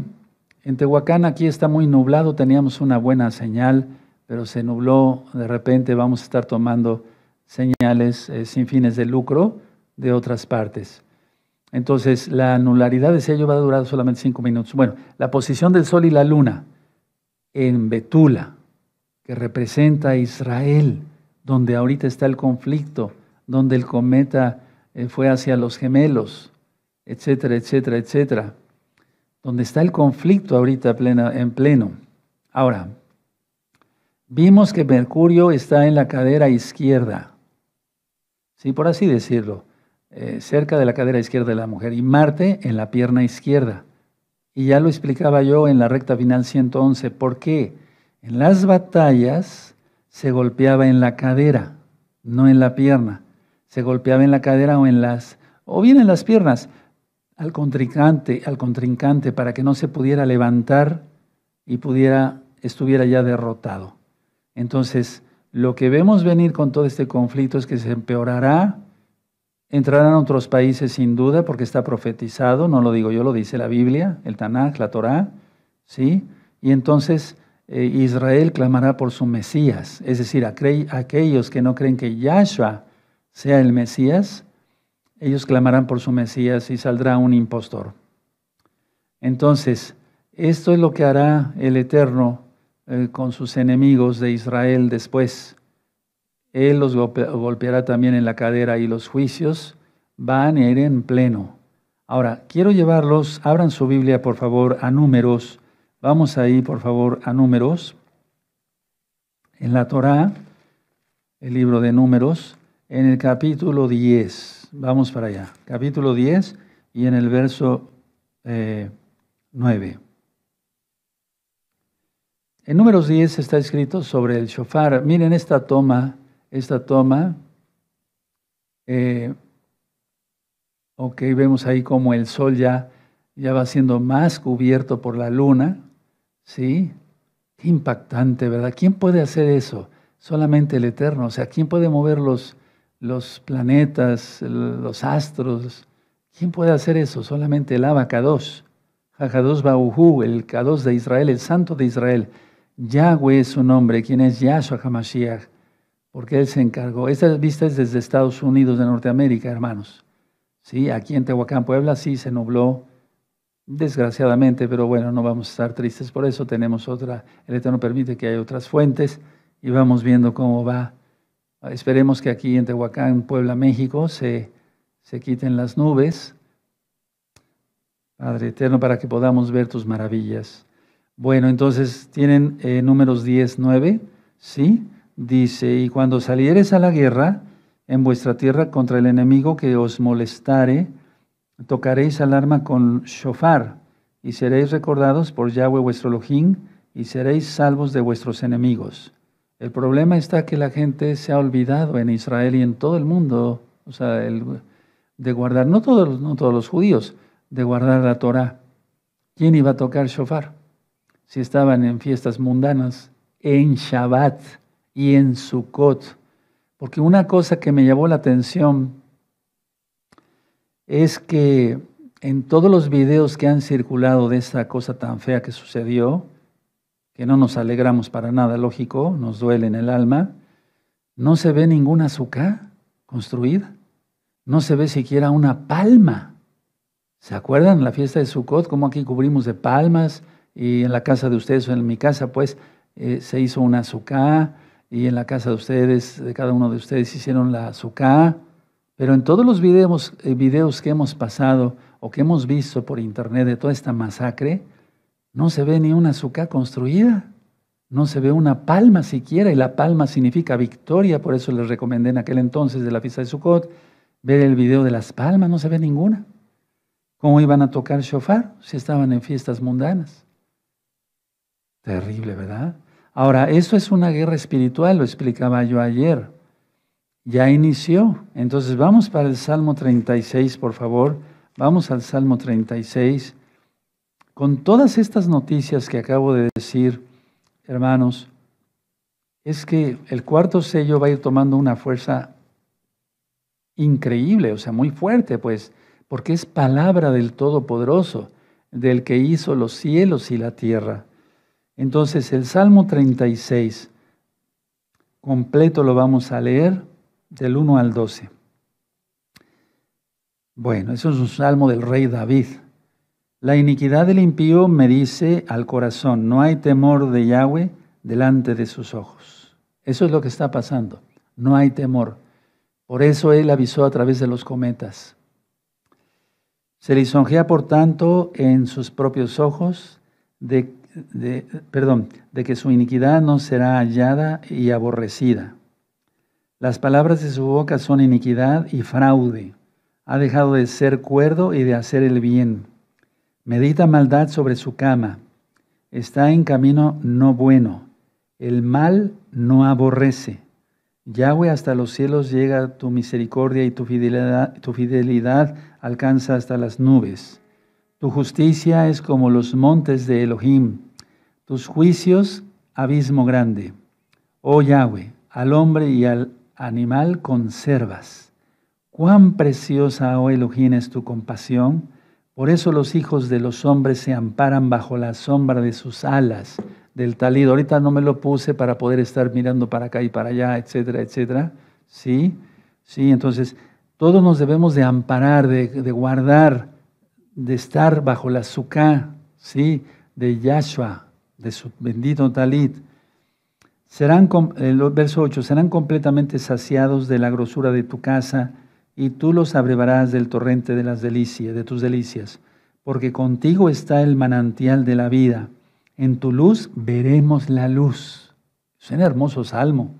en Tehuacán aquí está muy nublado, teníamos una buena señal, pero se nubló de repente, vamos a estar tomando señales eh, sin fines de lucro de otras partes. Entonces, la anularidad de sello va a durar solamente cinco minutos. Bueno, la posición del sol y la luna en Betula, que representa a Israel, donde ahorita está el conflicto, donde el cometa eh, fue hacia los gemelos, etcétera, etcétera, etcétera. Donde está el conflicto ahorita plena, en pleno. Ahora, vimos que Mercurio está en la cadera izquierda, ¿sí? por así decirlo. Eh, cerca de la cadera izquierda de la mujer y Marte en la pierna izquierda. Y ya lo explicaba yo en la recta final 111, ¿por qué? En las batallas se golpeaba en la cadera, no en la pierna. Se golpeaba en la cadera o en las o bien en las piernas al contrincante, al contrincante para que no se pudiera levantar y pudiera estuviera ya derrotado. Entonces, lo que vemos venir con todo este conflicto es que se empeorará Entrarán a otros países sin duda porque está profetizado, no lo digo yo, lo dice la Biblia, el Tanaj, la Torá, ¿sí? Y entonces eh, Israel clamará por su Mesías, es decir, aquellos que no creen que Yahshua sea el Mesías, ellos clamarán por su Mesías y saldrá un impostor. Entonces, esto es lo que hará el Eterno eh, con sus enemigos de Israel después. Él los golpeará también en la cadera y los juicios van a ir en pleno. Ahora, quiero llevarlos, abran su Biblia por favor a números. Vamos ahí por favor a números. En la Torá, el libro de números, en el capítulo 10. Vamos para allá. Capítulo 10 y en el verso 9. Eh, en números 10 está escrito sobre el shofar. Miren esta toma esta toma, eh, ok, vemos ahí como el sol ya, ya va siendo más cubierto por la luna, ¿sí? Qué impactante, ¿verdad? ¿Quién puede hacer eso? Solamente el Eterno, o sea, ¿quién puede mover los, los planetas, los astros? ¿Quién puede hacer eso? Solamente el Abacados, Jajados Bauhu, el Kadosh de Israel, el Santo de Israel. Yahweh es su nombre, quien es Yahshua Hamashiach porque él se encargó. Esta vista es desde Estados Unidos de Norteamérica, hermanos. Sí, aquí en Tehuacán, Puebla, sí se nubló, desgraciadamente, pero bueno, no vamos a estar tristes por eso. Tenemos otra, el Eterno permite que haya otras fuentes y vamos viendo cómo va. Esperemos que aquí en Tehuacán, Puebla, México, se, quiten las nubes. Padre Eterno, para que podamos ver tus maravillas. Bueno, entonces tienen eh, números 10, 9, ¿sí? dice, y cuando salieres a la guerra en vuestra tierra contra el enemigo que os molestare, tocaréis alarma con shofar, y seréis recordados por Yahweh vuestro lojín y seréis salvos de vuestros enemigos. El problema está que la gente se ha olvidado en Israel y en todo el mundo, o sea, de guardar, no todos, no todos los judíos, de guardar la Torah. ¿Quién iba a tocar shofar? Si estaban en fiestas mundanas, en Shabbat y en Sucot. Porque una cosa que me llamó la atención es que en todos los videos que han circulado de esa cosa tan fea que sucedió, que no nos alegramos para nada, lógico, nos duele en el alma, no se ve ninguna azúcar construida, no se ve siquiera una palma. ¿Se acuerdan la fiesta de Sukkot? Como aquí cubrimos de palmas y en la casa de ustedes o en mi casa, pues eh, se hizo una azúcar y en la casa de ustedes, de cada uno de ustedes, hicieron la azúcar. Pero en todos los eh, videos, que hemos pasado o que hemos visto por internet de toda esta masacre, no se ve ni una azúcar construida. No se ve una palma siquiera, y la palma significa victoria, por eso les recomendé en aquel entonces de la fiesta de Sukkot ver el video de las palmas, no se ve ninguna. ¿Cómo iban a tocar shofar si estaban en fiestas mundanas? Terrible, ¿verdad? Ahora, eso es una guerra espiritual, lo explicaba yo ayer. Ya inició. Entonces vamos para el Salmo 36, por favor. Vamos al Salmo 36. Con todas estas noticias que acabo de decir, hermanos, es que el cuarto sello va a ir tomando una fuerza increíble, o sea, muy fuerte, pues, porque es palabra del Todopoderoso, del que hizo los cielos y la tierra. Entonces el Salmo 36, completo lo vamos a leer del 1 al 12. Bueno, eso es un salmo del rey David. La iniquidad del impío me dice al corazón, no hay temor de Yahweh delante de sus ojos. Eso es lo que está pasando, no hay temor. Por eso él avisó a través de los cometas. Se lisonjea, por tanto, en sus propios ojos de de, perdón, de que su iniquidad no será hallada y aborrecida. Las palabras de su boca son iniquidad y fraude. Ha dejado de ser cuerdo y de hacer el bien. Medita maldad sobre su cama. Está en camino no bueno. El mal no aborrece. Yahweh, hasta los cielos llega tu misericordia y tu fidelidad alcanza hasta las nubes. Tu justicia es como los montes de Elohim, tus juicios abismo grande. Oh Yahweh, al hombre y al animal conservas. Cuán preciosa, oh Elohim, es tu compasión. Por eso los hijos de los hombres se amparan bajo la sombra de sus alas, del talido. Ahorita no me lo puse para poder estar mirando para acá y para allá, etcétera, etcétera. Sí, sí, entonces todos nos debemos de amparar, de, de guardar de estar bajo la suca ¿sí? de Yahshua, de su bendito Talit. Serán, el verso 8, serán completamente saciados de la grosura de tu casa y tú los abrevarás del torrente de las delicias, de tus delicias, porque contigo está el manantial de la vida. En tu luz veremos la luz. Es un hermoso salmo.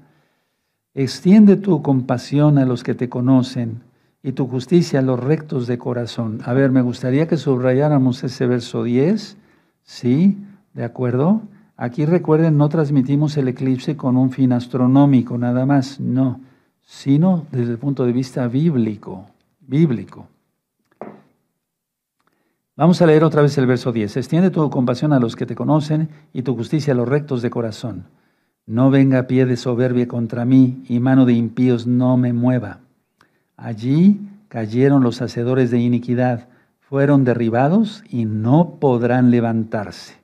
Extiende tu compasión a los que te conocen y tu justicia a los rectos de corazón. A ver, me gustaría que subrayáramos ese verso 10, ¿sí? ¿De acuerdo? Aquí recuerden, no transmitimos el eclipse con un fin astronómico, nada más, no, sino desde el punto de vista bíblico, bíblico. Vamos a leer otra vez el verso 10. Extiende tu compasión a los que te conocen y tu justicia a los rectos de corazón. No venga pie de soberbia contra mí y mano de impíos no me mueva. Allí cayeron los hacedores de iniquidad, fueron derribados y no podrán levantarse.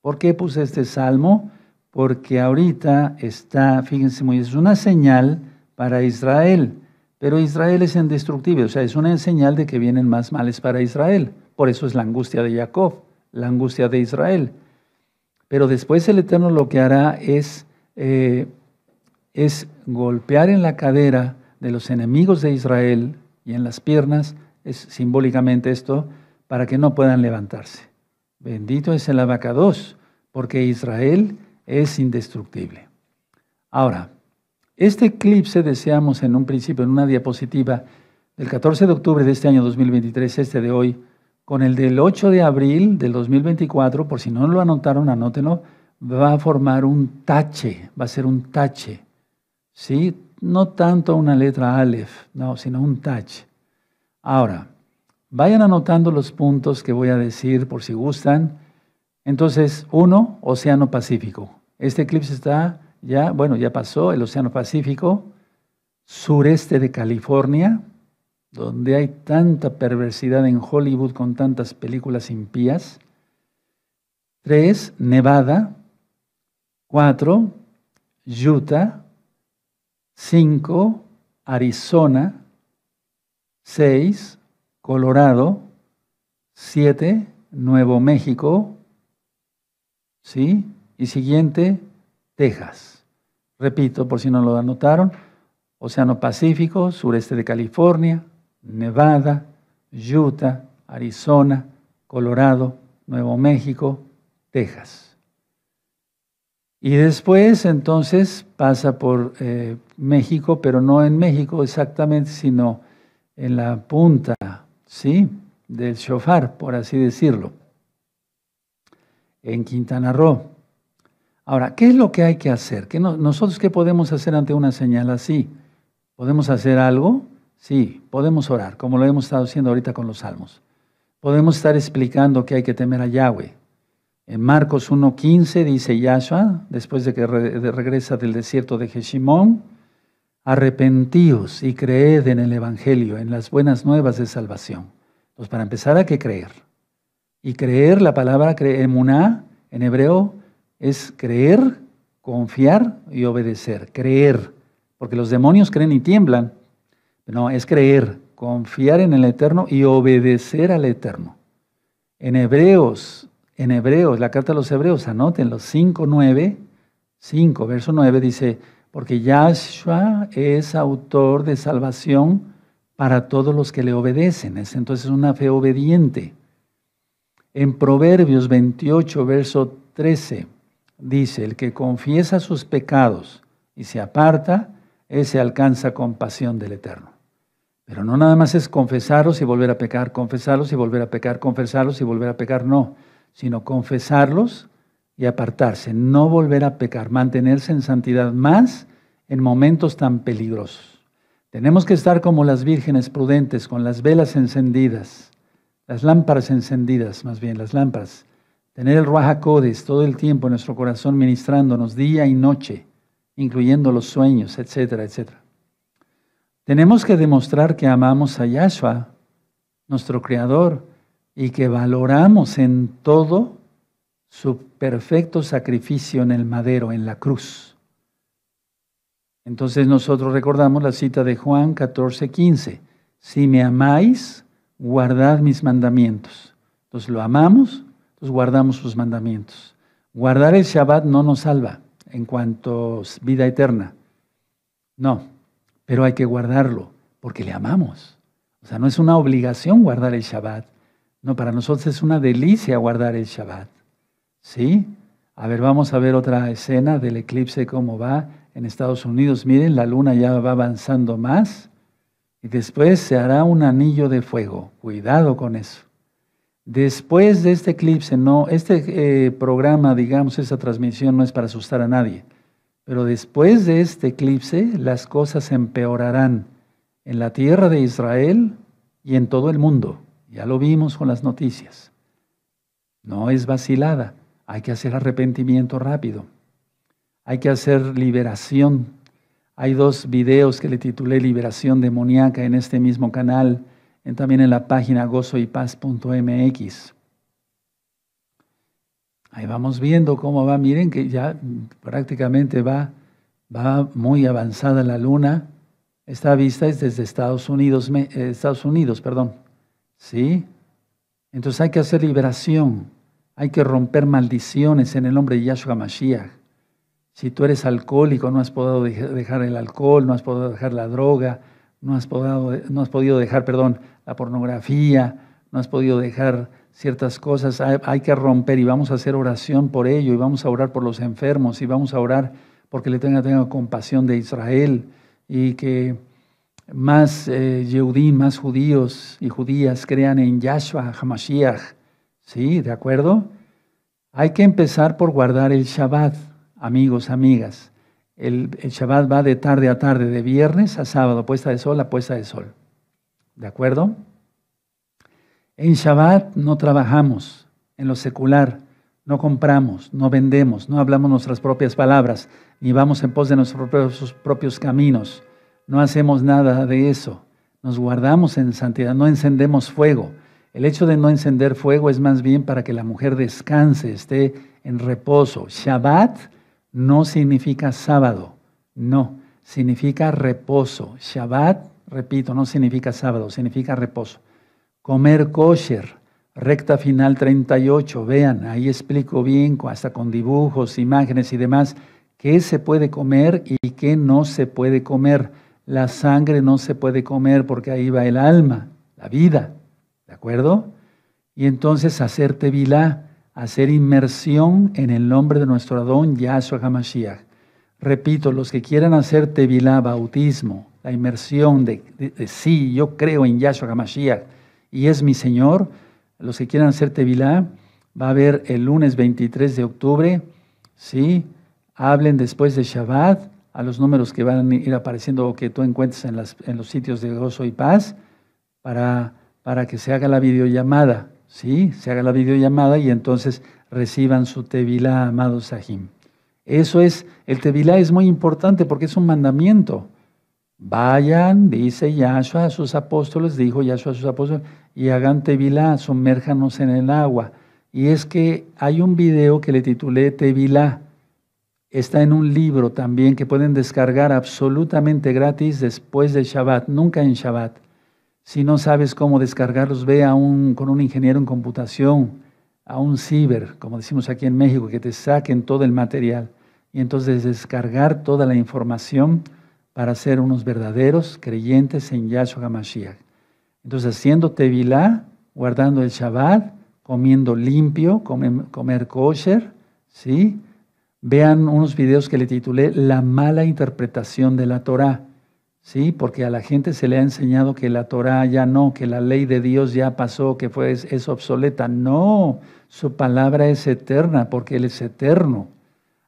¿Por qué puse este salmo? Porque ahorita está, fíjense muy, es una señal para Israel, pero Israel es indestructible, o sea, es una señal de que vienen más males para Israel. Por eso es la angustia de Jacob, la angustia de Israel. Pero después el Eterno lo que hará es, eh, es golpear en la cadera de los enemigos de Israel y en las piernas, es simbólicamente esto, para que no puedan levantarse. Bendito es el abacados, porque Israel es indestructible. Ahora, este eclipse deseamos en un principio, en una diapositiva del 14 de octubre de este año 2023, este de hoy, con el del 8 de abril del 2024, por si no lo anotaron, anótenlo, va a formar un tache, va a ser un tache. ¿Sí? no tanto una letra Aleph, no, sino un touch. Ahora, vayan anotando los puntos que voy a decir por si gustan. Entonces, uno, Océano Pacífico. Este eclipse está ya, bueno, ya pasó, el Océano Pacífico, sureste de California, donde hay tanta perversidad en Hollywood con tantas películas impías. Tres, Nevada. Cuatro, Utah. 5, Arizona, 6, Colorado, 7, Nuevo México, ¿sí? Y siguiente, Texas. Repito, por si no lo anotaron, Océano Pacífico, sureste de California, Nevada, Utah, Arizona, Colorado, Nuevo México, Texas. Y después entonces pasa por eh, México, pero no en México exactamente, sino en la punta, ¿sí? Del shofar, por así decirlo, en Quintana Roo. Ahora, ¿qué es lo que hay que hacer? ¿Nosotros qué podemos hacer ante una señal así? ¿Podemos hacer algo? Sí, podemos orar, como lo hemos estado haciendo ahorita con los salmos. Podemos estar explicando que hay que temer a Yahweh. En Marcos 1.15 dice Yahshua, después de que regresa del desierto de Jeshimón, arrepentíos y creed en el Evangelio, en las buenas nuevas de salvación. Pues para empezar ¿a que creer. Y creer, la palabra emuná en hebreo es creer, confiar y obedecer. Creer, porque los demonios creen y tiemblan. No, es creer, confiar en el Eterno y obedecer al Eterno. En Hebreos en Hebreos, la carta a los Hebreos, anótenlo, 5, 9, 5, verso 9 dice, porque Yahshua es autor de salvación para todos los que le obedecen. Es entonces una fe obediente. En Proverbios 28, verso 13, dice, el que confiesa sus pecados y se aparta, ese alcanza compasión del Eterno. Pero no nada más es confesarlos y volver a pecar, confesarlos y volver a pecar, confesarlos y volver a pecar, no sino confesarlos y apartarse, no volver a pecar, mantenerse en santidad más en momentos tan peligrosos. Tenemos que estar como las vírgenes prudentes, con las velas encendidas, las lámparas encendidas, más bien las lámparas. Tener el Ruajacodes todo el tiempo en nuestro corazón ministrándonos día y noche, incluyendo los sueños, etcétera, etcétera. Tenemos que demostrar que amamos a Yahshua, nuestro Creador, y que valoramos en todo su perfecto sacrificio en el madero, en la cruz. Entonces nosotros recordamos la cita de Juan 14, 15. Si me amáis, guardad mis mandamientos. Entonces lo amamos, entonces guardamos sus mandamientos. Guardar el Shabbat no nos salva en cuanto a vida eterna. No, pero hay que guardarlo porque le amamos. O sea, no es una obligación guardar el Shabbat, no, para nosotros es una delicia guardar el Shabbat. ¿Sí? A ver, vamos a ver otra escena del eclipse, cómo va en Estados Unidos. Miren, la luna ya va avanzando más y después se hará un anillo de fuego. Cuidado con eso. Después de este eclipse, no, este eh, programa, digamos, esa transmisión no es para asustar a nadie, pero después de este eclipse las cosas empeorarán en la tierra de Israel y en todo el mundo. Ya lo vimos con las noticias. No es vacilada. Hay que hacer arrepentimiento rápido. Hay que hacer liberación. Hay dos videos que le titulé Liberación demoníaca en este mismo canal, en, también en la página gozoypaz.mx. Ahí vamos viendo cómo va. Miren que ya prácticamente va, va muy avanzada la luna. Esta vista es desde Estados Unidos, eh, Estados Unidos, perdón. ¿Sí? Entonces hay que hacer liberación. Hay que romper maldiciones en el nombre de Yahshua Mashiach. Si tú eres alcohólico, no has podido dejar el alcohol, no has podido dejar la droga, no has podido, no has podido dejar, perdón, la pornografía, no has podido dejar ciertas cosas, hay, que romper y vamos a hacer oración por ello y vamos a orar por los enfermos y vamos a orar porque le tenga, tenga compasión de Israel y que más eh, más judíos y judías crean en Yahshua Hamashiach. ¿Sí? ¿De acuerdo? Hay que empezar por guardar el Shabbat, amigos, amigas. El, Shabbat va de tarde a tarde, de viernes a sábado, puesta de sol a puesta de sol. ¿De acuerdo? En Shabbat no trabajamos, en lo secular no compramos, no vendemos, no hablamos nuestras propias palabras, ni vamos en pos de nuestros propios caminos no hacemos nada de eso. Nos guardamos en santidad, no encendemos fuego. El hecho de no encender fuego es más bien para que la mujer descanse, esté en reposo. Shabbat no significa sábado, no, significa reposo. Shabbat, repito, no significa sábado, significa reposo. Comer kosher, recta final 38, vean, ahí explico bien, hasta con dibujos, imágenes y demás, qué se puede comer y qué no se puede comer la sangre no se puede comer porque ahí va el alma, la vida, ¿de acuerdo? Y entonces hacer tevilá, hacer inmersión en el nombre de nuestro Adón Yahshua HaMashiach. Repito, los que quieran hacer tevilá, bautismo, la inmersión de, sí, yo creo en Yahshua HaMashiach y es mi Señor, los que quieran hacer tevilá, va a haber el lunes 23 de octubre, ¿sí? Hablen después de Shabbat a los números que van a ir apareciendo o que tú encuentres en, los sitios de gozo y paz para, para que se haga la videollamada, ¿sí? Se haga la videollamada y entonces reciban su tevilá, amados Sahim. Eso es, el tevilá es muy importante porque es un mandamiento. Vayan, dice Yahshua a sus apóstoles, dijo Yahshua a sus apóstoles, y hagan tevilá, sumérjanos en el agua. Y es que hay un video que le titulé Tevilá, está en un libro también que pueden descargar absolutamente gratis después del Shabbat, nunca en Shabbat. Si no sabes cómo descargarlos, ve a un, con un ingeniero en computación, a un ciber, como decimos aquí en México, que te saquen todo el material y entonces descargar toda la información para ser unos verdaderos creyentes en Yahshua HaMashiach. Entonces, haciendo tevilá, guardando el Shabbat, comiendo limpio, comer kosher, ¿sí? Vean unos videos que le titulé La mala interpretación de la Torá. Sí, porque a la gente se le ha enseñado que la Torá ya no, que la ley de Dios ya pasó, que es, obsoleta. No, su palabra es eterna porque Él es eterno.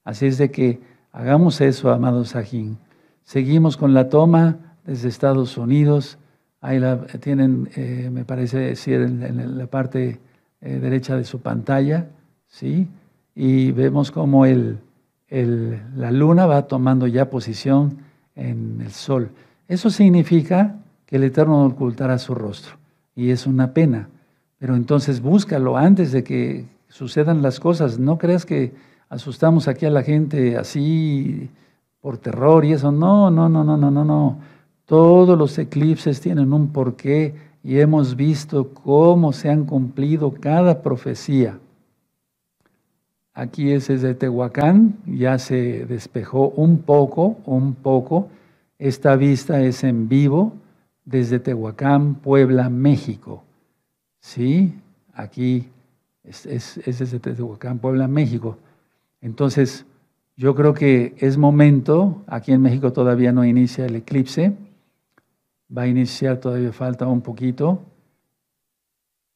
Así es de que hagamos eso, amado Sajín. Seguimos con la toma desde Estados Unidos. Ahí la tienen, eh, me parece decir, en, la parte eh, derecha de su pantalla. ¿sí? Y vemos como él la luna va tomando ya posición en el sol. Eso significa que el Eterno ocultará su rostro y es una pena. Pero entonces búscalo antes de que sucedan las cosas. No creas que asustamos aquí a la gente así por terror y eso. No, no, no, no, no, no, no. Todos los eclipses tienen un porqué y hemos visto cómo se han cumplido cada profecía. Aquí es desde Tehuacán, ya se despejó un poco, un poco. Esta vista es en vivo desde Tehuacán, Puebla, México. ¿Sí? Aquí es, es desde Tehuacán, Puebla, México. Entonces, yo creo que es momento, aquí en México todavía no inicia el eclipse, va a iniciar, todavía falta un poquito,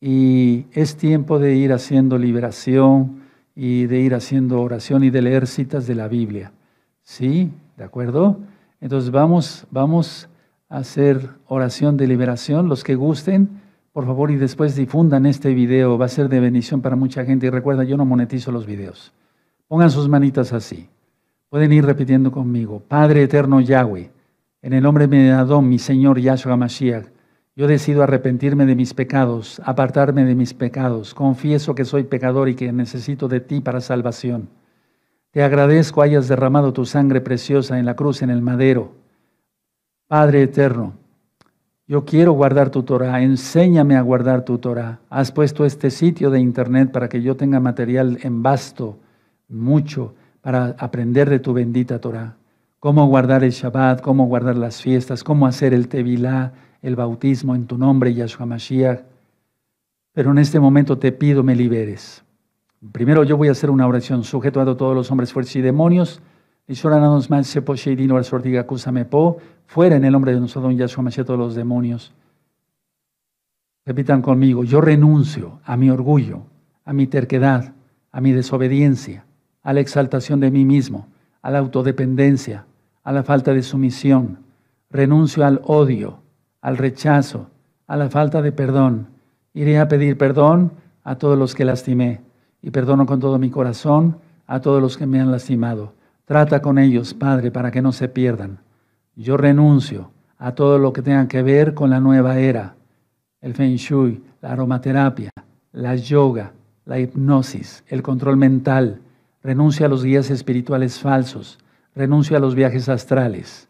y es tiempo de ir haciendo liberación, y de ir haciendo oración y de leer citas de la Biblia. ¿Sí? ¿De acuerdo? Entonces vamos, vamos a hacer oración de liberación. Los que gusten, por favor, y después difundan este video. Va a ser de bendición para mucha gente. Y recuerda, yo no monetizo los videos. Pongan sus manitas así. Pueden ir repitiendo conmigo. Padre eterno Yahweh, en el nombre de Adón, mi Señor Yahshua Mashiach yo decido arrepentirme de mis pecados, apartarme de mis pecados. Confieso que soy pecador y que necesito de ti para salvación. Te agradezco hayas derramado tu sangre preciosa en la cruz, en el madero. Padre eterno, yo quiero guardar tu Torah, enséñame a guardar tu Torah. Has puesto este sitio de internet para que yo tenga material en vasto, mucho, para aprender de tu bendita Torah. Cómo guardar el Shabbat, cómo guardar las fiestas, cómo hacer el Tevilá, el bautismo en tu nombre, Yahshua Mashiach, pero en este momento te pido me liberes. Primero yo voy a hacer una oración, sujeto a todos los hombres, fuertes y demonios, y fuera en el nombre de nuestro don Yahshua Mashiach todos los demonios. Repitan conmigo, yo renuncio a mi orgullo, a mi terquedad, a mi desobediencia, a la exaltación de mí mismo, a la autodependencia, a la falta de sumisión. Renuncio al odio, al rechazo, a la falta de perdón. Iré a pedir perdón a todos los que lastimé y perdono con todo mi corazón a todos los que me han lastimado. Trata con ellos, Padre, para que no se pierdan. Yo renuncio a todo lo que tenga que ver con la nueva era, el feng shui, la aromaterapia, la yoga, la hipnosis, el control mental. Renuncio a los guías espirituales falsos. Renuncio a los viajes astrales.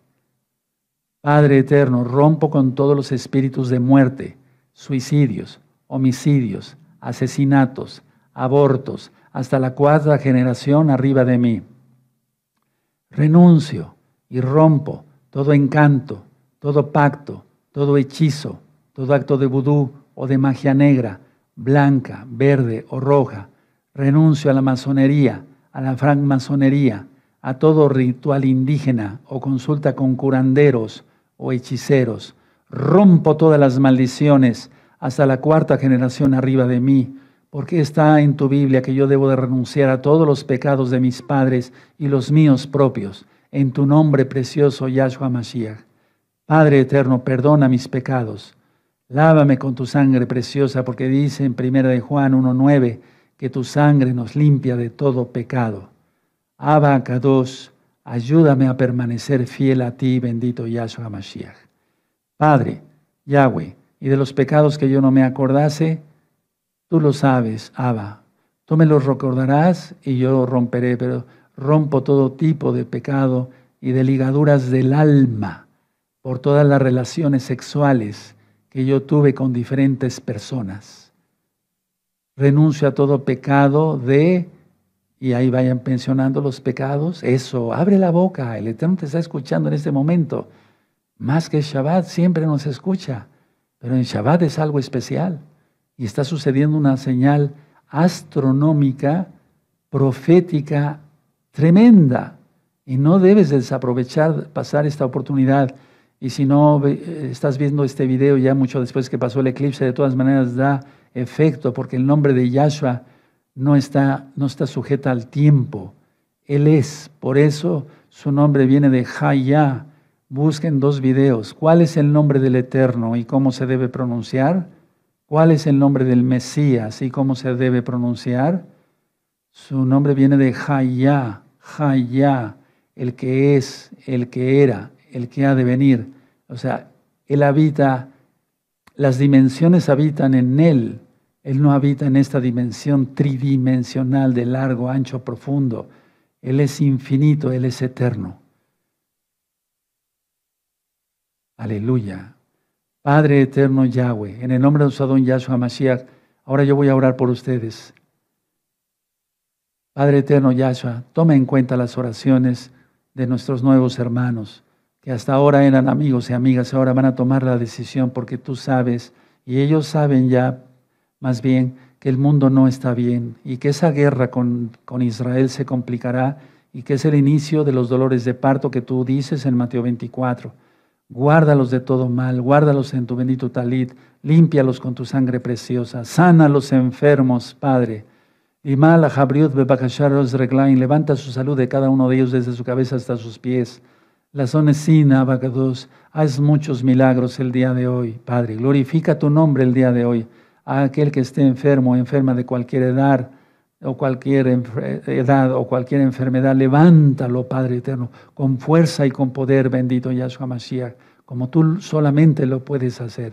Padre eterno, rompo con todos los espíritus de muerte, suicidios, homicidios, asesinatos, abortos, hasta la cuarta generación arriba de mí. Renuncio y rompo todo encanto, todo pacto, todo hechizo, todo acto de vudú o de magia negra, blanca, verde o roja. Renuncio a la masonería, a la francmasonería, a todo ritual indígena o consulta con curanderos o hechiceros. Rompo todas las maldiciones hasta la cuarta generación arriba de mí. Porque está en tu Biblia que yo debo de renunciar a todos los pecados de mis padres y los míos propios? En tu nombre precioso, Yahshua Mashiach. Padre eterno, perdona mis pecados. Lávame con tu sangre preciosa, porque dice en 1 de Juan 1.9 que tu sangre nos limpia de todo pecado. Abba dos Ayúdame a permanecer fiel a ti, bendito Yahshua Mashiach. Padre, Yahweh, y de los pecados que yo no me acordase, tú lo sabes, Abba. Tú me los recordarás y yo los romperé, pero rompo todo tipo de pecado y de ligaduras del alma por todas las relaciones sexuales que yo tuve con diferentes personas. Renuncio a todo pecado de y ahí vayan pensionando los pecados. Eso, abre la boca, el Eterno te está escuchando en este momento. Más que Shabbat, siempre nos escucha, pero en Shabbat es algo especial y está sucediendo una señal astronómica, profética, tremenda. Y no debes desaprovechar, pasar esta oportunidad. Y si no eh, estás viendo este video ya mucho después que pasó el eclipse, de todas maneras da efecto, porque el nombre de Yahshua no está, no está sujeta al tiempo. Él es. Por eso su nombre viene de Jaya. Busquen dos videos. ¿Cuál es el nombre del Eterno y cómo se debe pronunciar? ¿Cuál es el nombre del Mesías y cómo se debe pronunciar? Su nombre viene de Jaya, Jaya, el que es, el que era, el que ha de venir. O sea, Él habita, las dimensiones habitan en Él. Él no habita en esta dimensión tridimensional de largo, ancho, profundo. Él es infinito, Él es eterno. Aleluya. Padre eterno Yahweh, en el nombre de nuestro Adón Yahshua Mashiach, ahora yo voy a orar por ustedes. Padre eterno Yahshua, toma en cuenta las oraciones de nuestros nuevos hermanos, que hasta ahora eran amigos y amigas, ahora van a tomar la decisión porque tú sabes y ellos saben ya más bien que el mundo no está bien y que esa guerra con, Israel se complicará y que es el inicio de los dolores de parto que tú dices en Mateo 24. Guárdalos de todo mal, guárdalos en tu bendito talit, límpialos con tu sangre preciosa, sana a los enfermos, Padre. Y mal a levanta su salud de cada uno de ellos desde su cabeza hasta sus pies. La sin Abacados, haz muchos milagros el día de hoy, Padre. Glorifica tu nombre el día de hoy a aquel que esté enfermo, o enferma de cualquier edad o cualquier edad o cualquier enfermedad, levántalo, Padre eterno, con fuerza y con poder, bendito Yahshua Mashiach, como tú solamente lo puedes hacer.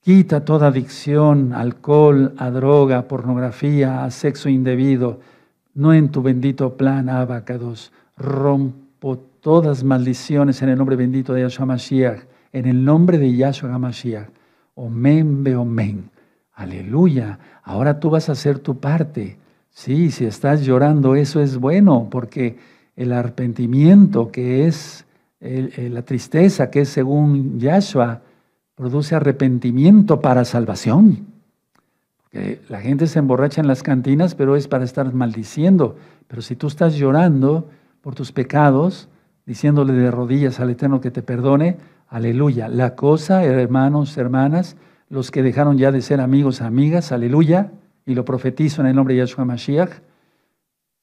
Quita toda adicción, alcohol, a droga, pornografía, a sexo indebido, no en tu bendito plan, abacados. Rompo todas maldiciones en el nombre bendito de Yahshua Mashiach, en el nombre de Yahshua Mashiach. Omen, be omen. Aleluya, ahora tú vas a hacer tu parte. Sí, si estás llorando, eso es bueno, porque el arrepentimiento que es eh, la tristeza, que es según Yahshua, produce arrepentimiento para salvación. la gente se emborracha en las cantinas, pero es para estar maldiciendo. Pero si tú estás llorando por tus pecados, diciéndole de rodillas al Eterno que te perdone, aleluya. La cosa, hermanos, hermanas, los que dejaron ya de ser amigos, amigas, aleluya, y lo profetizo en el nombre de Yahshua Mashiach,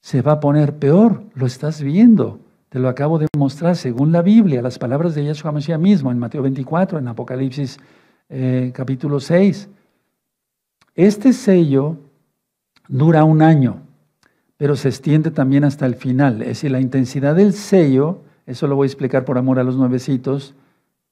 se va a poner peor, lo estás viendo, te lo acabo de mostrar según la Biblia, las palabras de Yahshua Mashiach mismo en Mateo 24, en Apocalipsis eh, capítulo 6. Este sello dura un año, pero se extiende también hasta el final, es decir, la intensidad del sello, eso lo voy a explicar por amor a los nuevecitos,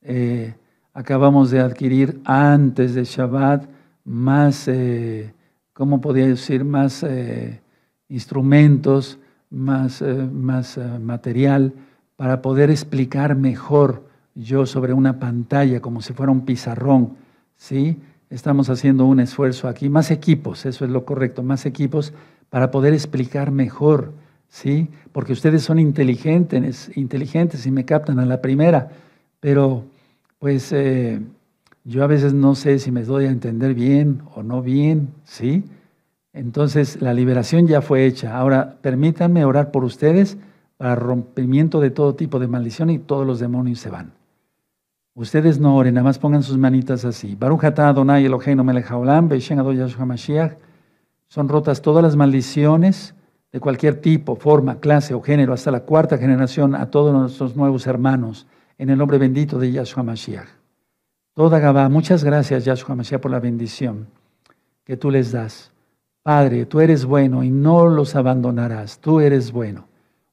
eh, acabamos de adquirir antes de Shabbat más, eh, ¿cómo podría decir? Más eh, instrumentos, más, eh, más material para poder explicar mejor yo sobre una pantalla, como si fuera un pizarrón, ¿sí? Estamos haciendo un esfuerzo aquí, más equipos, eso es lo correcto, más equipos para poder explicar mejor, ¿sí? Porque ustedes son inteligentes, inteligentes y me captan a la primera, pero pues eh, yo a veces no sé si me doy a entender bien o no bien, ¿sí? Entonces la liberación ya fue hecha. Ahora permítanme orar por ustedes para rompimiento de todo tipo de maldición y todos los demonios se van. Ustedes no oren, nada más pongan sus manitas así. Baruch Adonai Eloheinu melech Mashiach. Son rotas todas las maldiciones de cualquier tipo, forma, clase o género, hasta la cuarta generación a todos nuestros nuevos hermanos en el nombre bendito de Yahshua Mashiach. Toda Gabá, muchas gracias Yahshua Mashiach por la bendición que tú les das. Padre, tú eres bueno y no los abandonarás. Tú eres bueno.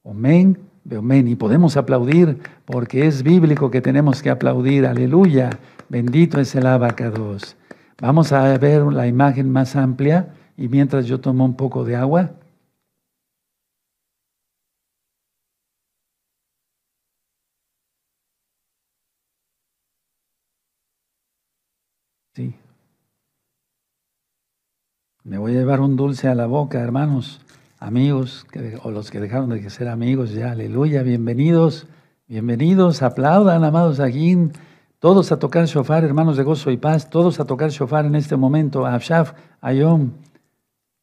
Amén, amén. Y podemos aplaudir porque es bíblico que tenemos que aplaudir. Aleluya. Bendito es el abacados. Vamos a ver la imagen más amplia y mientras yo tomo un poco de agua. Sí. Me voy a llevar un dulce a la boca, hermanos, amigos, o los que dejaron de ser amigos ya, aleluya, bienvenidos, bienvenidos, aplaudan, amados aquí, todos a tocar shofar, hermanos de gozo y paz, todos a tocar shofar en este momento, Afshaf, Ayom,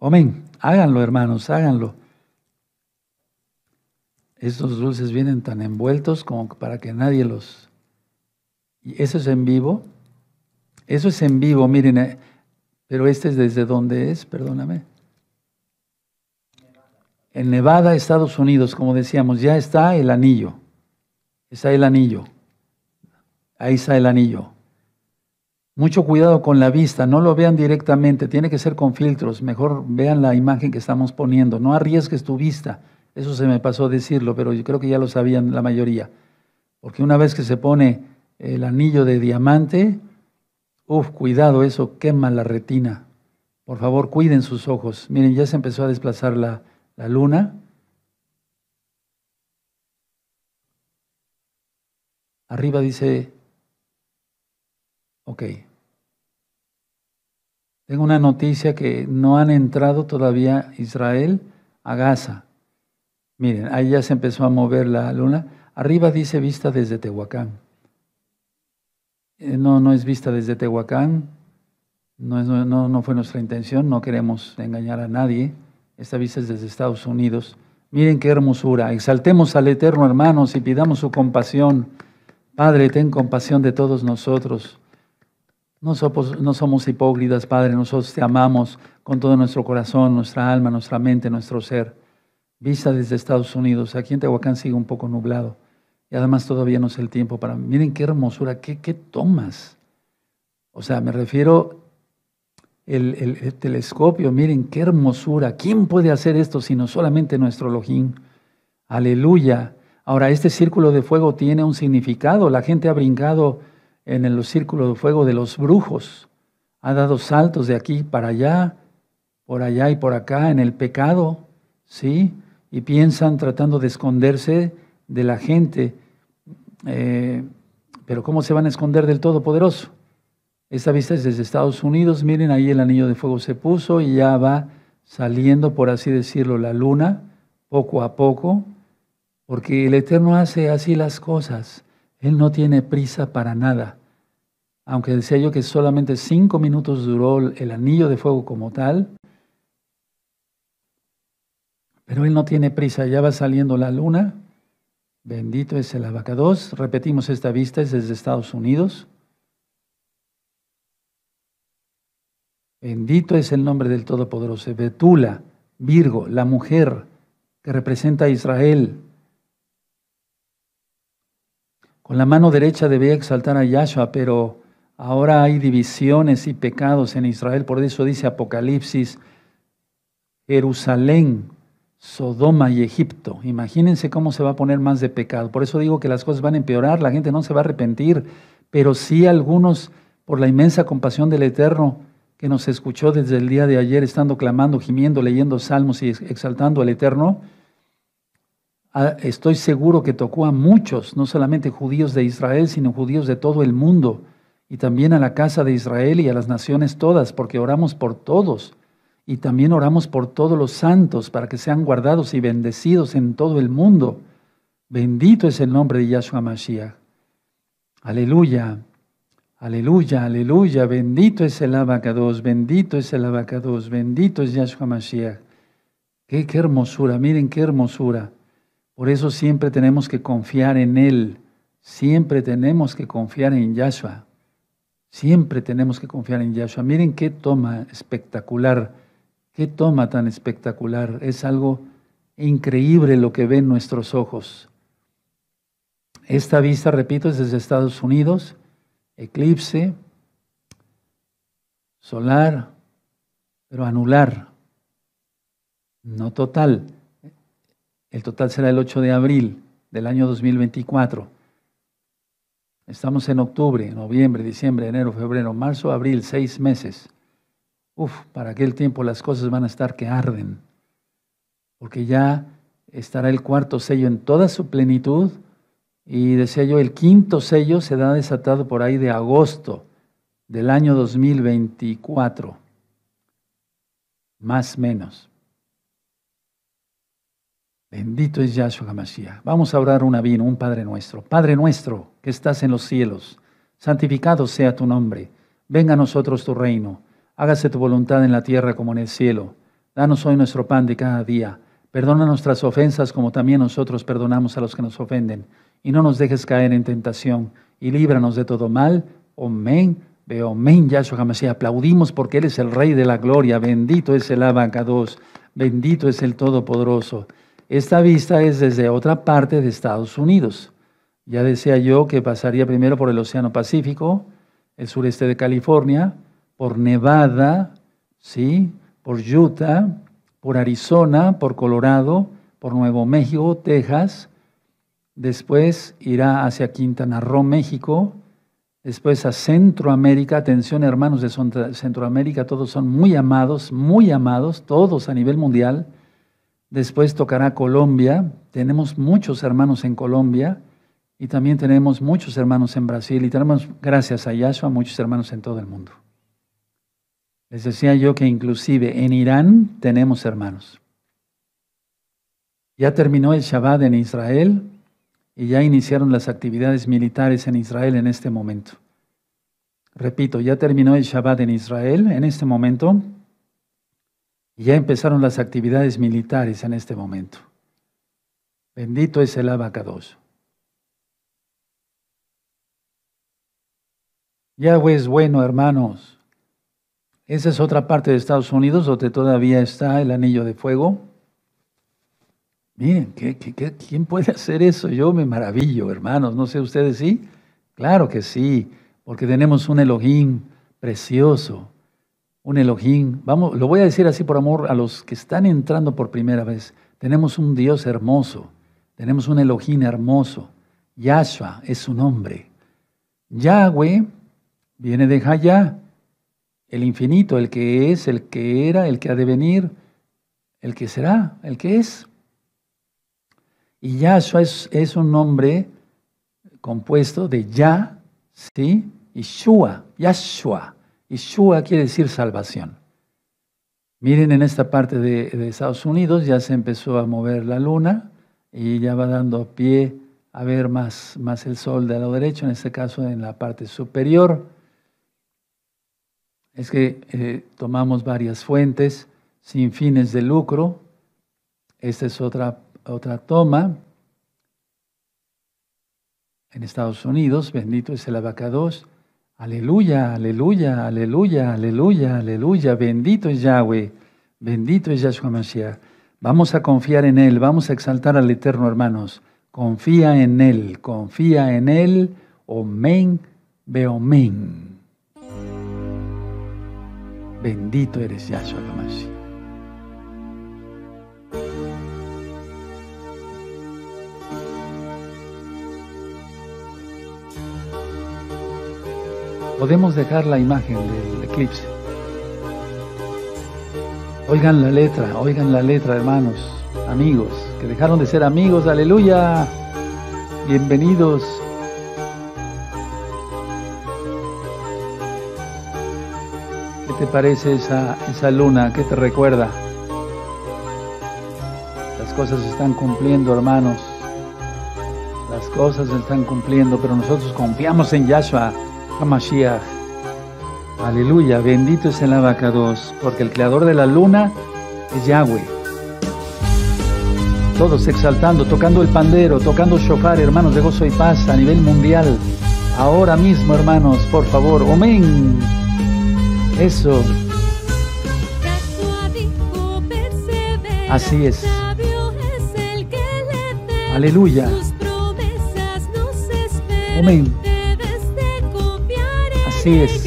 Amén, háganlo, hermanos, háganlo. Estos dulces vienen tan envueltos como para que nadie los... Y eso es en vivo, eso es en vivo, miren, eh, pero este es desde dónde es, perdóname. En Nevada, Estados Unidos, como decíamos, ya está el anillo. Está el anillo. Ahí está el anillo. Mucho cuidado con la vista, no lo vean directamente, tiene que ser con filtros. Mejor vean la imagen que estamos poniendo. No arriesgues tu vista. Eso se me pasó decirlo, pero yo creo que ya lo sabían la mayoría. Porque una vez que se pone el anillo de diamante, Uf, cuidado, eso quema la retina. Por favor, cuiden sus ojos. Miren, ya se empezó a desplazar la, la luna. Arriba dice, ok, tengo una noticia que no han entrado todavía Israel a Gaza. Miren, ahí ya se empezó a mover la luna. Arriba dice vista desde Tehuacán. Eh, no, no es vista desde Tehuacán, no, no, fue nuestra intención, no queremos engañar a nadie, esta vista es desde Estados Unidos. Miren qué hermosura, exaltemos al Eterno hermanos y pidamos su compasión. Padre, ten compasión de todos nosotros. Nosotros, no somos hipócritas, Padre, nosotros te amamos con todo nuestro corazón, nuestra alma, nuestra mente, nuestro ser. Vista desde Estados Unidos, aquí en Tehuacán sigue un poco nublado. Y además todavía no es el tiempo para... Miren qué hermosura, qué, qué tomas. O sea, me refiero el, telescopio, miren qué hermosura. ¿Quién puede hacer esto sino solamente nuestro lojín? Aleluya. Ahora, este círculo de fuego tiene un significado. La gente ha brincado en el círculo de fuego de los brujos. Ha dado saltos de aquí para allá, por allá y por acá, en el pecado, ¿sí? Y piensan tratando de esconderse de la gente. Eh, pero ¿cómo se van a esconder del Todopoderoso? Esta vista es desde Estados Unidos. Miren, ahí el anillo de fuego se puso y ya va saliendo, por así decirlo, la luna, poco a poco, porque el Eterno hace así las cosas. Él no tiene prisa para nada. Aunque decía yo que solamente cinco minutos duró el anillo de fuego como tal, pero Él no tiene prisa, ya va saliendo la luna Bendito es el abacados. Repetimos esta vista, es desde Estados Unidos. Bendito es el nombre del Todopoderoso. Betula, Virgo, la mujer que representa a Israel. Con la mano derecha debía exaltar a Yahshua, pero ahora hay divisiones y pecados en Israel. Por eso dice Apocalipsis, Jerusalén Sodoma y Egipto. Imagínense cómo se va a poner más de pecado. Por eso digo que las cosas van a empeorar, la gente no se va a arrepentir, pero sí algunos, por la inmensa compasión del Eterno que nos escuchó desde el día de ayer, estando clamando, gimiendo, leyendo salmos y exaltando al Eterno, ah, estoy seguro que tocó a muchos, no solamente judíos de Israel, sino judíos de todo el mundo, y también a la casa de Israel y a las naciones todas, porque oramos por todos y también oramos por todos los santos para que sean guardados y bendecidos en todo el mundo. Bendito es el nombre de Yahshua Mashiach. Aleluya, aleluya, aleluya. Bendito es el abacados, bendito es el abacados, bendito es Yahshua Mashiach. Qué, hermosura, miren qué hermosura. Por eso siempre tenemos que confiar en Él. Siempre tenemos que confiar en Yahshua. Siempre tenemos que confiar en Yahshua. Miren qué toma espectacular Qué toma tan espectacular. Es algo increíble lo que ven nuestros ojos. Esta vista, repito, es desde Estados Unidos. Eclipse solar, pero anular, no total. El total será el 8 de abril del año 2024. Estamos en octubre, noviembre, diciembre, enero, febrero, marzo, abril, seis meses. Uf, para aquel tiempo las cosas van a estar que arden, porque ya estará el cuarto sello en toda su plenitud y decía yo, el quinto sello se da desatado por ahí de agosto del año 2024, más menos. Bendito es Yahshua masía Vamos a orar un avino, un Padre nuestro. Padre nuestro que estás en los cielos, santificado sea tu nombre. Venga a nosotros tu reino hágase tu voluntad en la tierra como en el cielo. Danos hoy nuestro pan de cada día. Perdona nuestras ofensas como también nosotros perdonamos a los que nos ofenden. Y no nos dejes caer en tentación. Y líbranos de todo mal. Amén. Veo, amén, Yahshua Aplaudimos porque Él es el Rey de la Gloria. Bendito es el Abacados. Bendito es el Todopoderoso. Esta vista es desde otra parte de Estados Unidos. Ya decía yo que pasaría primero por el Océano Pacífico, el sureste de California, por Nevada, ¿sí? por Utah, por Arizona, por Colorado, por Nuevo México, Texas. Después irá hacia Quintana Roo, México. Después a Centroamérica. Atención, hermanos de Centroamérica, todos son muy amados, muy amados, todos a nivel mundial. Después tocará Colombia. Tenemos muchos hermanos en Colombia y también tenemos muchos hermanos en Brasil y tenemos, gracias a Yahshua, muchos hermanos en todo el mundo. Les decía yo que inclusive en Irán tenemos hermanos. Ya terminó el Shabbat en Israel y ya iniciaron las actividades militares en Israel en este momento. Repito, ya terminó el Shabbat en Israel en este momento y ya empezaron las actividades militares en este momento. Bendito es el abacados. Yahweh es bueno, hermanos. Esa es otra parte de Estados Unidos donde todavía está el anillo de fuego. Miren, ¿qué, quién puede hacer eso? Yo me maravillo, hermanos. No sé, ¿ustedes sí? Claro que sí, porque tenemos un Elohim precioso, un Elohim. Vamos, lo voy a decir así por amor a los que están entrando por primera vez. Tenemos un Dios hermoso, tenemos un Elohim hermoso. Yahshua es su nombre. Yahweh viene de Hayah, el infinito, el que es, el que era, el que ha de venir, el que será, el que es. Y Yahshua es, un nombre compuesto de Yah, ¿sí? Y Shua, Yahshua. Yeshua quiere decir salvación. Miren, en esta parte de, Estados Unidos ya se empezó a mover la luna y ya va dando pie a ver más, el sol de lado derecho, en este caso en la parte superior es que eh, tomamos varias fuentes sin fines de lucro. Esta es otra, otra toma en Estados Unidos. Bendito es el abacados. Aleluya, aleluya, aleluya, aleluya, aleluya. Bendito es Yahweh. Bendito es Yahshua Mashiach. Vamos a confiar en Él. Vamos a exaltar al Eterno, hermanos. Confía en Él. Confía en Él. Omen, omen Bendito eres Yahshua Hamashiach. Podemos dejar la imagen del eclipse. Oigan la letra, oigan la letra, hermanos, amigos, que dejaron de ser amigos, aleluya. Bienvenidos te parece esa, esa luna? ¿Qué te recuerda? Las cosas se están cumpliendo, hermanos. Las cosas se están cumpliendo, pero nosotros confiamos en Yahshua, Hamashiach. Aleluya, bendito es el abacados, porque el creador de la luna es Yahweh. Todos exaltando, tocando el pandero, tocando shofar, hermanos, de gozo y paz a nivel mundial. Ahora mismo, hermanos, por favor, omen eso. Así es. Aleluya. Tus promesas nos esperan. Debes de copiar en Así es.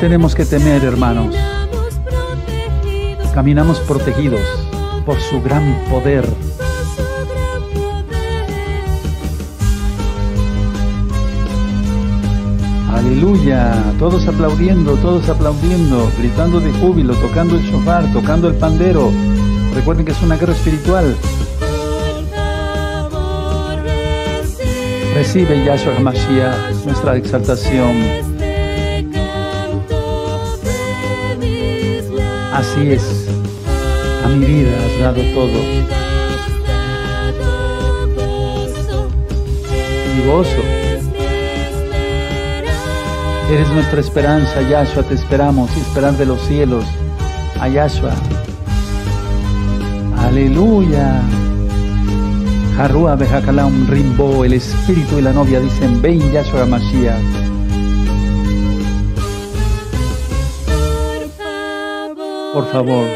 tenemos que temer, hermanos. Caminamos protegidos por su gran poder. Aleluya, todos aplaudiendo, todos aplaudiendo, gritando de júbilo, tocando el sofá tocando el pandero. Recuerden que es una guerra espiritual. Recibe Yahshua Mashiach nuestra exaltación. Así es, a mi vida has dado todo. y gozo. Eres nuestra esperanza, Yahshua, te esperamos, esperanza de los cielos, a Yahshua. Aleluya. Harúa un Rimbo, el espíritu y la novia dicen, ven Yahshua Mashiach. favor.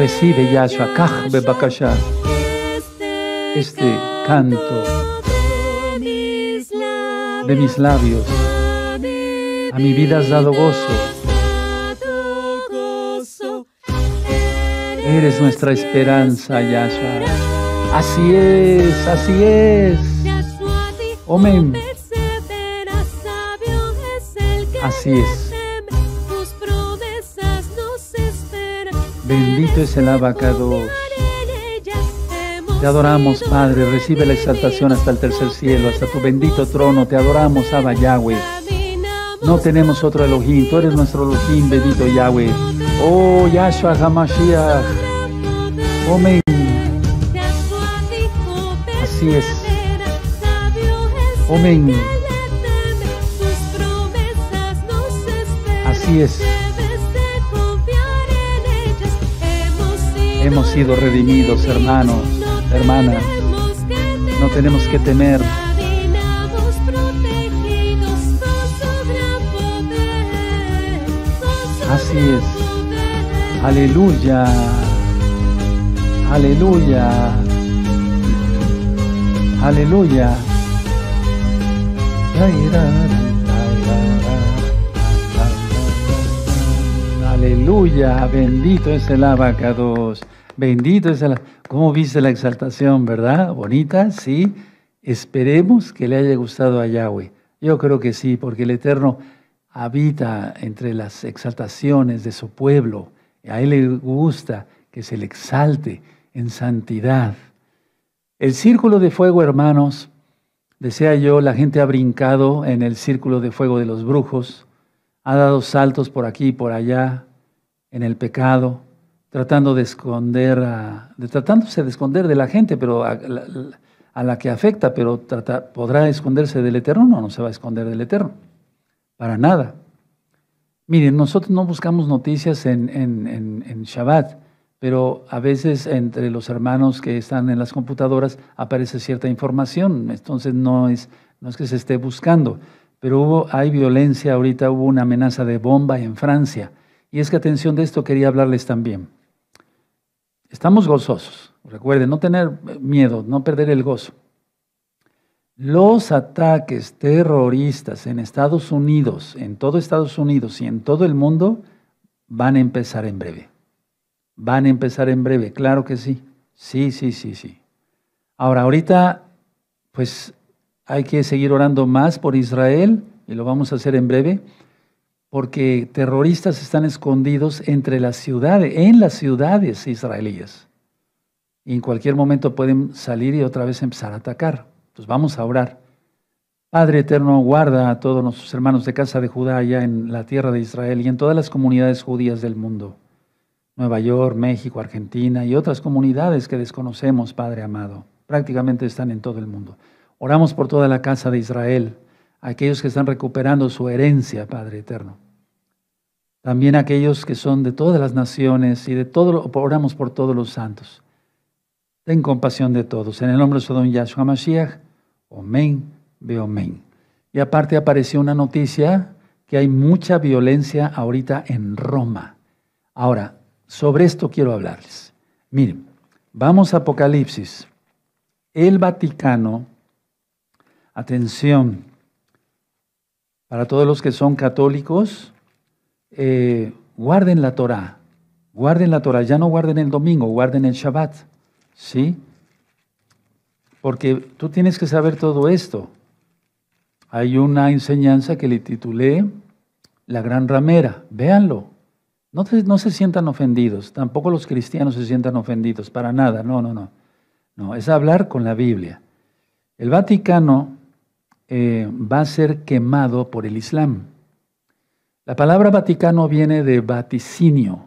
Recibe, Yahshua, Kahbe Bebakasha, este canto de mis labios. A mi vida has dado gozo. Eres nuestra esperanza, Yahshua. Así es, así es. Amén. Así es. Bendito es el abacado. Te adoramos, Padre. Recibe la exaltación hasta el tercer cielo, hasta tu bendito trono. Te adoramos, Abba Yahweh. No tenemos otro Elohim. Tú eres nuestro Elohim, bendito Yahweh. Oh, Yahshua HaMashiach. Amén. Así es. Amén. Así es. Hemos sido redimidos, hermanos, hermanas. No tenemos que temer. Así es. Aleluya. Aleluya. Aleluya. Aleluya, bendito es el abacados. Bendito es el... ¿Cómo viste la exaltación, verdad? Bonita, sí. Esperemos que le haya gustado a Yahweh. Yo creo que sí, porque el Eterno habita entre las exaltaciones de su pueblo. A Él le gusta que se le exalte en santidad. El círculo de fuego, hermanos, decía yo, la gente ha brincado en el círculo de fuego de los brujos, ha dado saltos por aquí y por allá, en el pecado, tratando de esconder, de, tratándose de esconder de la gente, pero a, la, que afecta, pero podrá esconderse del eterno, no, no se va a esconder del eterno, para nada. Miren, nosotros no buscamos noticias en, en, Shabbat, pero a veces entre los hermanos que están en las computadoras aparece cierta información, entonces no es, no es que se esté buscando, pero hubo, hay violencia ahorita, hubo una amenaza de bomba en Francia, y es que atención de esto quería hablarles también. Estamos gozosos. Recuerden, no tener miedo, no perder el gozo. Los ataques terroristas en Estados Unidos, en todo Estados Unidos y en todo el mundo van a empezar en breve. Van a empezar en breve, claro que sí. Sí, sí, sí, sí. Ahora, ahorita, pues hay que seguir orando más por Israel y lo vamos a hacer en breve porque terroristas están escondidos entre las ciudades, en las ciudades israelíes. Y en cualquier momento pueden salir y otra vez empezar a atacar. Entonces pues vamos a orar. Padre eterno, guarda a todos nuestros hermanos de casa de Judá allá en la tierra de Israel y en todas las comunidades judías del mundo. Nueva York, México, Argentina y otras comunidades que desconocemos, Padre amado. Prácticamente están en todo el mundo. Oramos por toda la casa de Israel aquellos que están recuperando su herencia, Padre eterno. También aquellos que son de todas las naciones y de todo, oramos por todos los santos. Ten compasión de todos. En el nombre de su don Yahshua Mashiach, Omen, Ve Omen. Y aparte apareció una noticia que hay mucha violencia ahorita en Roma. Ahora, sobre esto quiero hablarles. Miren, vamos a Apocalipsis. El Vaticano, atención, para todos los que son católicos, eh, guarden la Torah, guarden la Torah, ya no guarden el domingo, guarden el Shabbat, ¿sí? Porque tú tienes que saber todo esto. Hay una enseñanza que le titulé La Gran Ramera, véanlo. No, no se sientan ofendidos, tampoco los cristianos se sientan ofendidos, para nada, no, no, no. No, es hablar con la Biblia. El Vaticano eh, va a ser quemado por el Islam. La palabra Vaticano viene de vaticinio,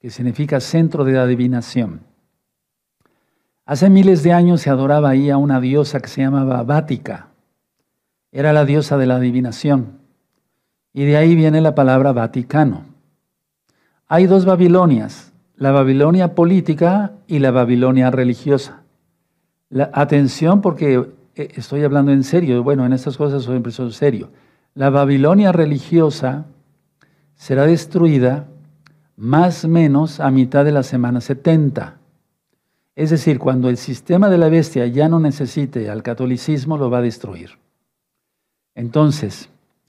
que significa centro de la adivinación. Hace miles de años se adoraba ahí a una diosa que se llamaba Vática. Era la diosa de la adivinación. Y de ahí viene la palabra Vaticano. Hay dos Babilonias, la Babilonia política y la Babilonia religiosa. La, atención porque eh, estoy hablando en serio, bueno, en estas cosas soy en serio. La Babilonia religiosa será destruida más o menos a mitad de la semana 70. Es decir, cuando el sistema de la bestia ya no necesite al catolicismo, lo va a destruir. Entonces,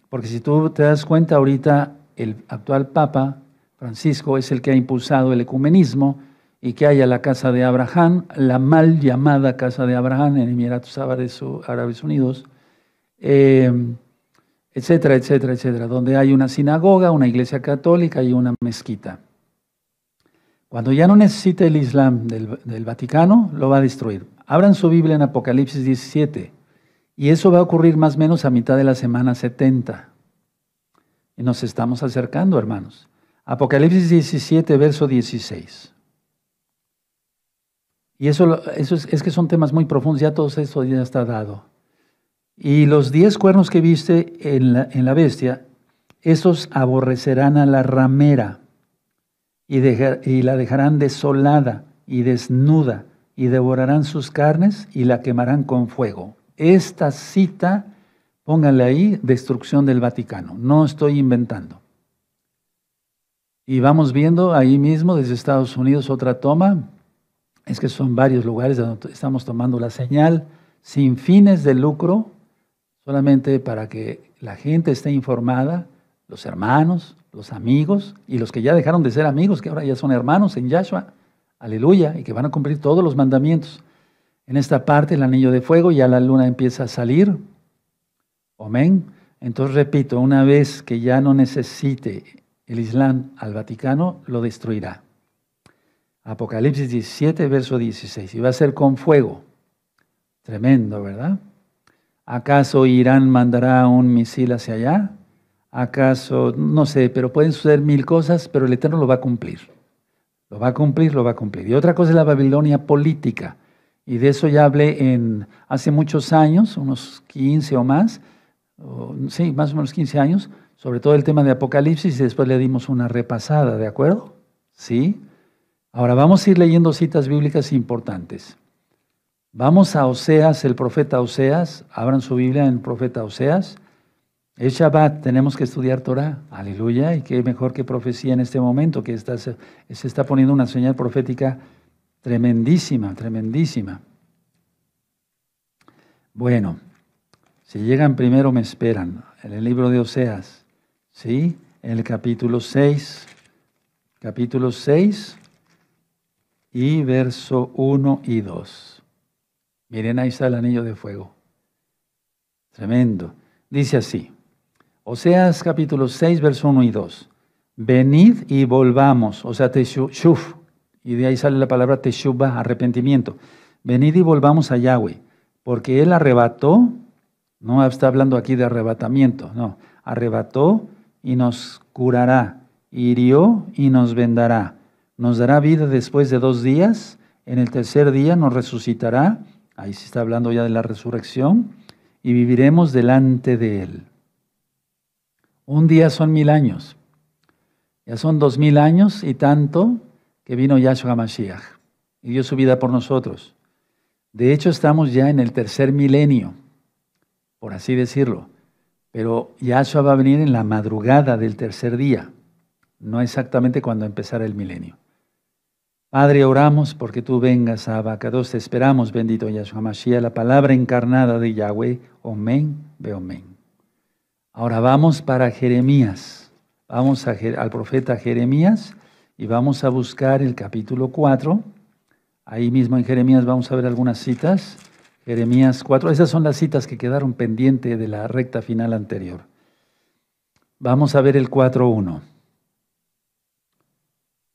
porque si tú te das cuenta ahorita, el actual Papa Francisco es el que ha impulsado el ecumenismo y que haya la casa de Abraham, la mal llamada casa de Abraham en Emiratos Árabes Unidos, eh, etcétera, etcétera, etcétera, donde hay una sinagoga, una iglesia católica y una mezquita. Cuando ya no necesite el Islam del, del Vaticano, lo va a destruir. Abran su Biblia en Apocalipsis 17, y eso va a ocurrir más o menos a mitad de la semana 70. Y nos estamos acercando, hermanos. Apocalipsis 17, verso 16. Y eso, es, que son temas muy profundos, ya todo eso ya está dado. Y los diez cuernos que viste en la, bestia, esos aborrecerán a la ramera y, y la dejarán desolada y desnuda y devorarán sus carnes y la quemarán con fuego. Esta cita, pónganle ahí, destrucción del Vaticano. No estoy inventando. Y vamos viendo ahí mismo desde Estados Unidos otra toma, es que son varios lugares donde estamos tomando la señal sin fines de lucro, solamente para que la gente esté informada, los hermanos, los amigos y los que ya dejaron de ser amigos, que ahora ya son hermanos en Yahshua, aleluya, y que van a cumplir todos los mandamientos. En esta parte el anillo de fuego, ya la luna empieza a salir. Amén. Entonces repito, una vez que ya no necesite el Islam al Vaticano, lo destruirá. Apocalipsis 17, verso 16. Y va a ser con fuego. Tremendo, ¿verdad? ¿Acaso Irán mandará un misil hacia allá? ¿Acaso, no sé, pero pueden suceder mil cosas, pero el Eterno lo va a cumplir. Lo va a cumplir, lo va a cumplir. Y otra cosa es la Babilonia política. Y de eso ya hablé en hace muchos años, unos 15 o más, sí, más o menos 15 años, sobre todo el tema de Apocalipsis y después le dimos una repasada, ¿de acuerdo? Sí. Ahora vamos a ir leyendo citas bíblicas importantes. Vamos a Oseas, el profeta Oseas. Abran su Biblia en el profeta Oseas. Es Shabbat, tenemos que estudiar Torah. Aleluya. Y qué mejor que profecía en este momento, que está, se está poniendo una señal profética tremendísima, tremendísima. Bueno, si llegan primero me esperan. En el libro de Oseas, ¿sí? En el capítulo 6. Capítulo 6 y verso 1 y 2. Miren, ahí está el anillo de fuego. Tremendo. Dice así, Oseas capítulo 6, verso 1 y 2. Venid y volvamos, o sea, teshuf, y de ahí sale la palabra Teshuba, arrepentimiento. Venid y volvamos a Yahweh, porque Él arrebató, no está hablando aquí de arrebatamiento, no, arrebató y nos curará, hirió y nos vendará nos dará vida después de dos días, en el tercer día nos resucitará, ahí se está hablando ya de la resurrección, y viviremos delante de Él. Un día son mil años, ya son dos mil años y tanto que vino Yahshua Mashiach y dio su vida por nosotros. De hecho, estamos ya en el tercer milenio, por así decirlo, pero Yahshua va a venir en la madrugada del tercer día, no exactamente cuando empezará el milenio. Padre, oramos porque tú vengas a Abacados, te esperamos, bendito Yahshua Mashiach, la palabra encarnada de Yahweh, Omen, ve Omen. Ahora vamos para Jeremías, vamos al profeta Jeremías y vamos a buscar el capítulo 4. Ahí mismo en Jeremías vamos a ver algunas citas. Jeremías 4, esas son las citas que quedaron pendientes de la recta final anterior. Vamos a ver el 4.1.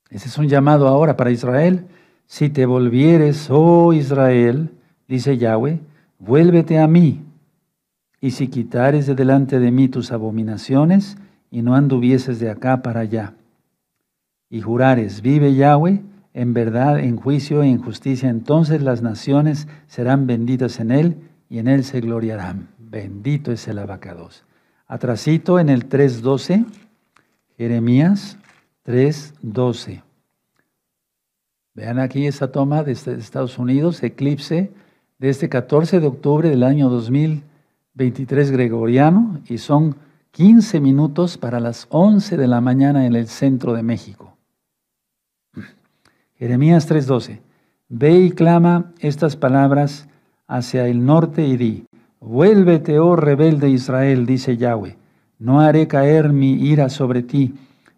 Ese es un llamado ahora para Israel. Si te volvieres, oh Israel, dice Yahweh, vuélvete a mí. Y si quitares de delante de mí tus abominaciones y no anduvieses de acá para allá, y jurares, vive Yahweh, en verdad, en juicio e en justicia, entonces las naciones serán benditas en él y en él se gloriarán. Bendito es el abacados. Atrasito en el 3.12, Jeremías 3.12. Vean aquí esta toma este, de Estados Unidos, eclipse, de este 14 de octubre del año 2023 gregoriano, y son 15 minutos para las 11 de la mañana en el centro de México. Jeremías 3.12. Ve y clama estas palabras hacia el norte y di, vuélvete, oh rebelde Israel, dice Yahweh, no haré caer mi ira sobre ti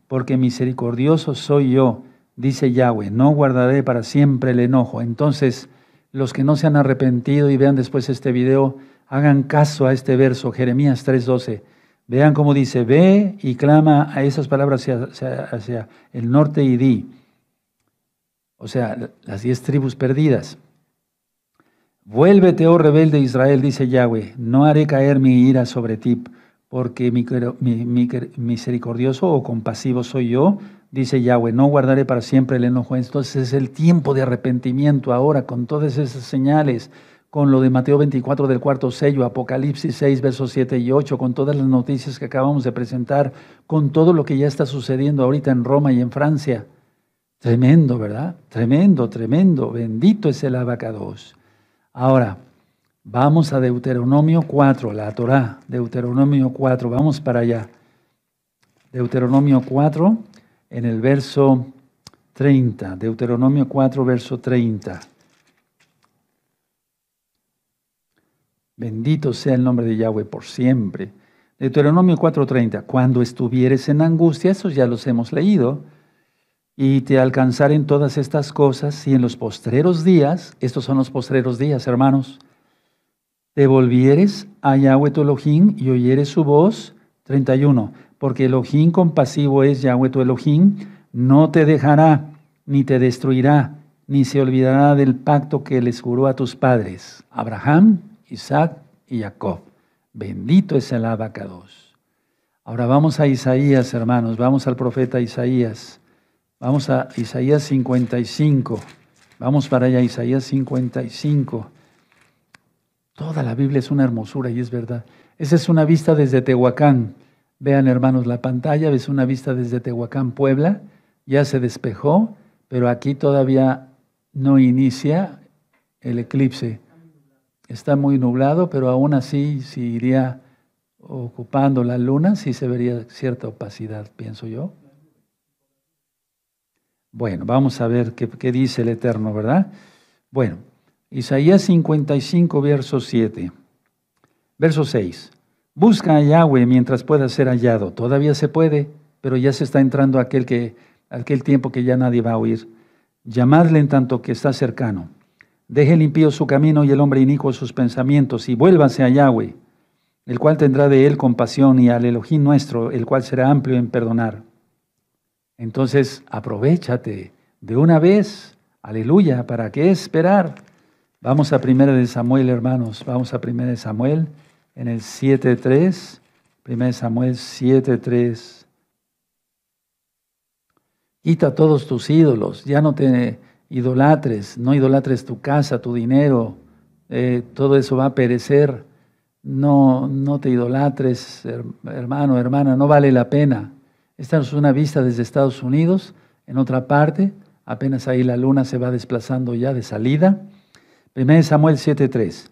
porque misericordioso soy yo, dice Yahweh, no guardaré para siempre el enojo. Entonces, los que no se han arrepentido y vean después este video, hagan caso a este verso, Jeremías 3:12. Vean cómo dice, ve y clama a esas palabras hacia, el norte y di. O sea, las diez tribus perdidas. Vuélvete, oh rebelde Israel, dice Yahweh, no haré caer mi ira sobre ti, porque misericordioso o compasivo soy yo, dice Yahweh, no guardaré para siempre el enojo. Entonces es el tiempo de arrepentimiento ahora, con todas esas señales, con lo de Mateo 24 del cuarto sello, Apocalipsis 6, versos 7 y 8, con todas las noticias que acabamos de presentar, con todo lo que ya está sucediendo ahorita en Roma y en Francia. Tremendo, ¿verdad? Tremendo, tremendo. Bendito es el abacados. Ahora, Vamos a Deuteronomio 4, la Torá, Deuteronomio 4, vamos para allá. Deuteronomio 4, en el verso 30, Deuteronomio 4, verso 30. Bendito sea el nombre de Yahweh por siempre. Deuteronomio 4:30, cuando estuvieres en angustia, esos ya los hemos leído, y te en todas estas cosas, y en los postreros días, estos son los postreros días, hermanos, te volvieres a Yahweh tu Elohim y oyeres su voz. 31. Porque Elohim compasivo es Yahweh tu Elohim, no te dejará, ni te destruirá, ni se olvidará del pacto que les juró a tus padres, Abraham, Isaac y Jacob. Bendito es el abacados. Ahora vamos a Isaías, hermanos, vamos al profeta Isaías. Vamos a Isaías 55. Vamos para allá, Isaías 55. Toda la Biblia es una hermosura y es verdad. Esa es una vista desde Tehuacán. Vean, hermanos, la pantalla es una vista desde Tehuacán, Puebla. Ya se despejó, pero aquí todavía no inicia el eclipse. Está muy nublado, pero aún así, si iría ocupando la luna, sí se vería cierta opacidad, pienso yo. Bueno, vamos a ver qué, qué dice el Eterno, ¿verdad? Bueno, Isaías 55, verso 7. Verso 6. Busca a Yahweh mientras pueda ser hallado. Todavía se puede, pero ya se está entrando aquel, que, aquel tiempo que ya nadie va a oír. Llamadle en tanto que está cercano. Deje el su camino y el hombre inicuo sus pensamientos, y vuélvase a Yahweh, el cual tendrá de él compasión, y al Elohim nuestro, el cual será amplio en perdonar. Entonces, aprovechate de una vez, aleluya, ¿para qué esperar? Vamos a Primera de Samuel, hermanos. Vamos a Primera de Samuel en el 7.3. Primera de Samuel 7.3. Quita todos tus ídolos. Ya no te idolatres. No idolatres tu casa, tu dinero. Eh, todo eso va a perecer. No, no te idolatres, hermano, hermana. No vale la pena. Esta es una vista desde Estados Unidos. En otra parte, apenas ahí la luna se va desplazando ya de salida 1 Samuel 7:3.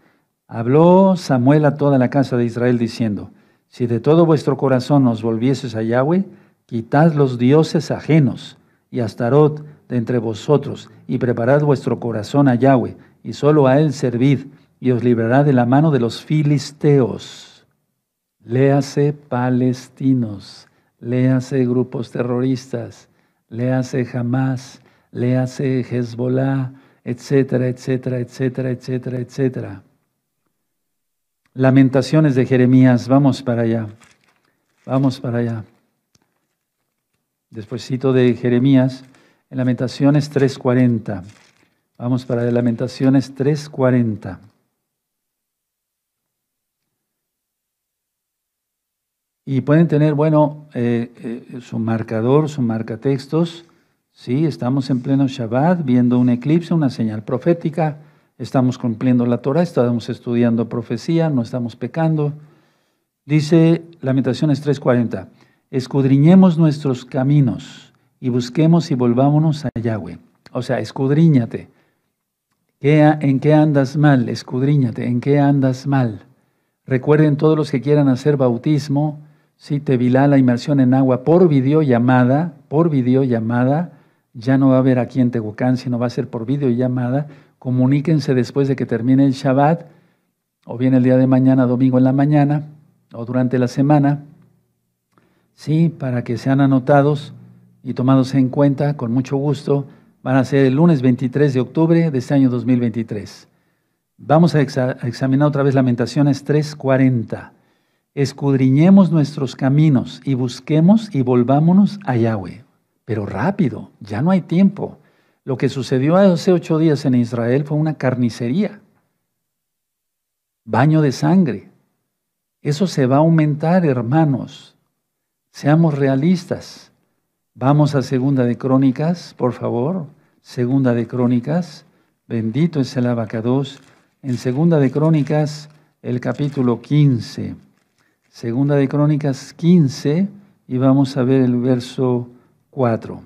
Habló Samuel a toda la casa de Israel diciendo, si de todo vuestro corazón os volvieses a Yahweh, quitad los dioses ajenos y Astarot de entre vosotros, y preparad vuestro corazón a Yahweh, y solo a él servid, y os librará de la mano de los filisteos. Léase palestinos, léase grupos terroristas, léase jamás, léase Hezbollah, etcétera, etcétera, etcétera, etcétera, etcétera. Lamentaciones de Jeremías, vamos para allá, vamos para allá. cito de Jeremías, en Lamentaciones 3.40. Vamos para Lamentaciones 3.40. Y pueden tener, bueno, eh, eh, su marcador, su marca textos Sí, estamos en pleno Shabbat, viendo un eclipse, una señal profética, estamos cumpliendo la Torah, estamos estudiando profecía, no estamos pecando. Dice Lamentaciones 3:40, escudriñemos nuestros caminos y busquemos y volvámonos a Yahweh. O sea, escudriñate. ¿En qué andas mal? Escudriñate. ¿En qué andas mal? Recuerden todos los que quieran hacer bautismo, si te vilá la inmersión en agua por videollamada, por videollamada, ya no va a haber aquí en Tehuacán, sino va a ser por videollamada. Comuníquense después de que termine el Shabbat, o bien el día de mañana, domingo en la mañana, o durante la semana, sí, para que sean anotados y tomados en cuenta con mucho gusto. Van a ser el lunes 23 de octubre de este año 2023. Vamos a examinar otra vez Lamentaciones 3:40. Escudriñemos nuestros caminos y busquemos y volvámonos a Yahweh pero rápido, ya no hay tiempo. Lo que sucedió hace ocho días en Israel fue una carnicería, baño de sangre. Eso se va a aumentar, hermanos. Seamos realistas. Vamos a Segunda de Crónicas, por favor. Segunda de Crónicas. Bendito es el abacados. En Segunda de Crónicas, el capítulo 15. Segunda de Crónicas 15 y vamos a ver el verso 4.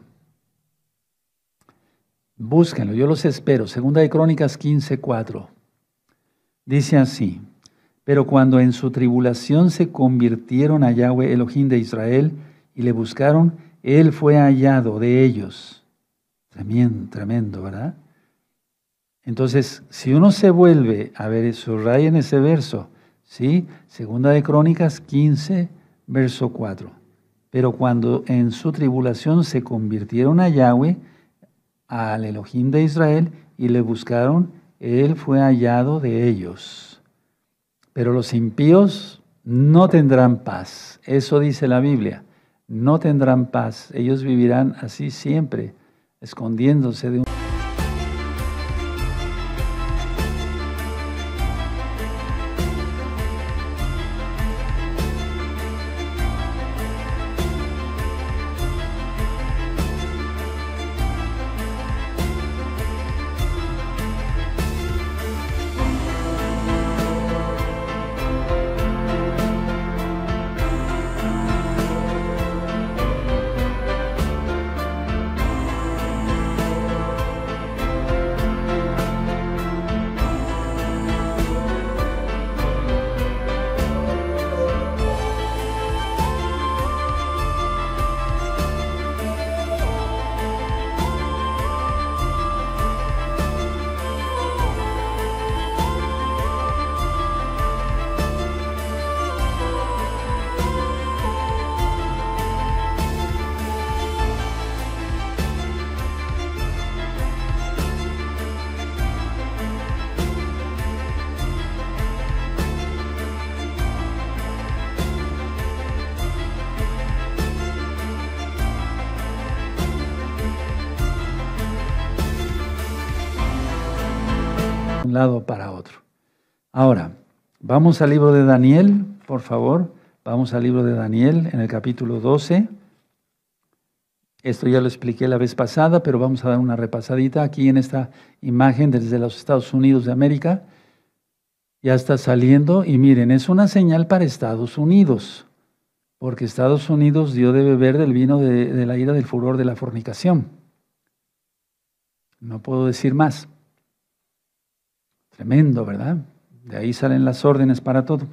Búsquenlo, yo los espero. Segunda de Crónicas 15, 4. Dice así, pero cuando en su tribulación se convirtieron a Yahweh Elohim de Israel y le buscaron, él fue hallado de ellos. Tremendo, tremendo, ¿verdad? Entonces, si uno se vuelve, a ver, rayo en ese verso, ¿sí? Segunda de Crónicas 15, verso 4. Pero cuando en su tribulación se convirtieron a Yahweh, al Elohim de Israel, y le buscaron, él fue hallado de ellos. Pero los impíos no tendrán paz. Eso dice la Biblia. No tendrán paz. Ellos vivirán así siempre, escondiéndose de un... Vamos al libro de Daniel, por favor. Vamos al libro de Daniel en el capítulo 12. Esto ya lo expliqué la vez pasada, pero vamos a dar una repasadita aquí en esta imagen desde los Estados Unidos de América. Ya está saliendo y miren, es una señal para Estados Unidos, porque Estados Unidos dio de beber del vino de, de la ira del furor de la fornicación. No puedo decir más. Tremendo, ¿verdad? De ahí salen las órdenes para todo.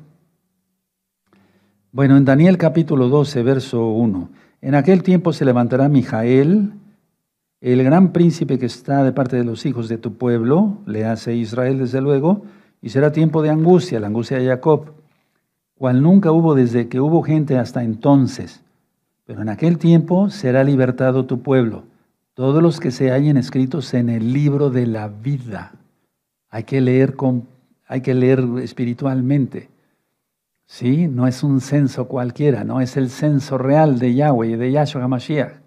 Bueno, en Daniel capítulo 12, verso 1. En aquel tiempo se levantará Mijael, el gran príncipe que está de parte de los hijos de tu pueblo, le hace Israel desde luego, y será tiempo de angustia, la angustia de Jacob, cual nunca hubo desde que hubo gente hasta entonces. Pero en aquel tiempo será libertado tu pueblo, todos los que se hallen escritos en el libro de la vida. Hay que leer con hay que leer espiritualmente. ¿Sí? No es un censo cualquiera, no es el censo real de Yahweh y de Yahshua HaMashiach.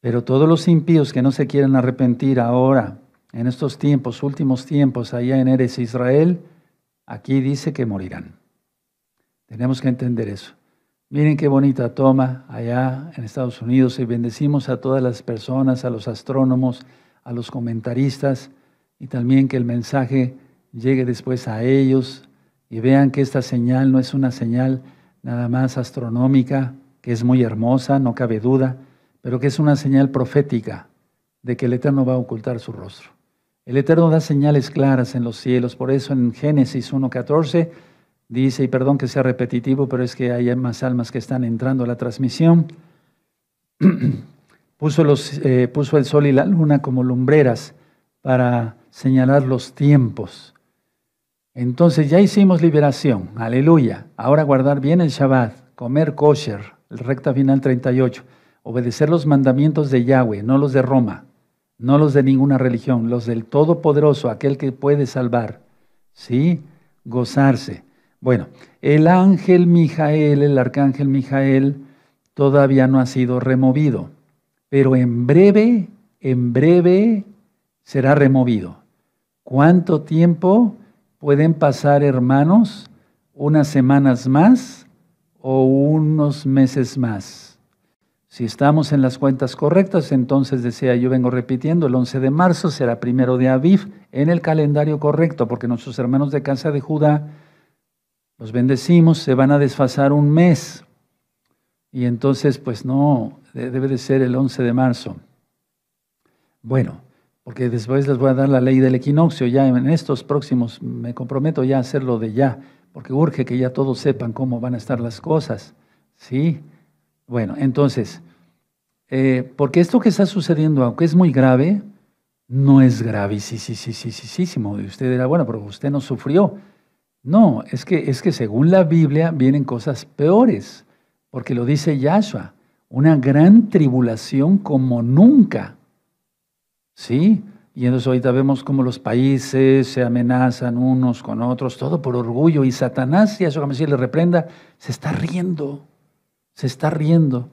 Pero todos los impíos que no se quieren arrepentir ahora, en estos tiempos, últimos tiempos, allá en Eres Israel, aquí dice que morirán. Tenemos que entender eso. Miren qué bonita toma allá en Estados Unidos y bendecimos a todas las personas, a los astrónomos, a los comentaristas y también que el mensaje llegue después a ellos y vean que esta señal no es una señal nada más astronómica, que es muy hermosa, no cabe duda, pero que es una señal profética de que el Eterno va a ocultar su rostro. El Eterno da señales claras en los cielos, por eso en Génesis 1.14 dice, y perdón que sea repetitivo, pero es que hay más almas que están entrando a la transmisión, puso, eh, puso el sol y la luna como lumbreras para señalar los tiempos entonces ya hicimos liberación, aleluya. Ahora guardar bien el Shabbat, comer kosher, el recta final 38, obedecer los mandamientos de Yahweh, no los de Roma, no los de ninguna religión, los del Todopoderoso, aquel que puede salvar, ¿sí? Gozarse. Bueno, el ángel Mijael, el arcángel Mijael, todavía no ha sido removido, pero en breve, en breve será removido. ¿Cuánto tiempo? pueden pasar, hermanos, unas semanas más o unos meses más. Si estamos en las cuentas correctas, entonces decía, yo vengo repitiendo, el 11 de marzo será primero de Aviv en el calendario correcto, porque nuestros hermanos de casa de Judá los bendecimos, se van a desfasar un mes. Y entonces, pues no, debe de ser el 11 de marzo. Bueno, porque después les voy a dar la ley del equinoccio, ya en estos próximos me comprometo ya a hacerlo de ya, porque urge que ya todos sepan cómo van a estar las cosas. ¿Sí? Bueno, entonces, eh, porque esto que está sucediendo, aunque es muy grave, no es grave, sí, sí, sí, sí, sí, sí, y usted era bueno, pero usted no sufrió. No, es que, es que según la Biblia vienen cosas peores, porque lo dice Yahshua, una gran tribulación como nunca ¿sí? Y entonces ahorita vemos cómo los países se amenazan unos con otros, todo por orgullo. Y Satanás, y eso me si le reprenda, se está riendo, se está riendo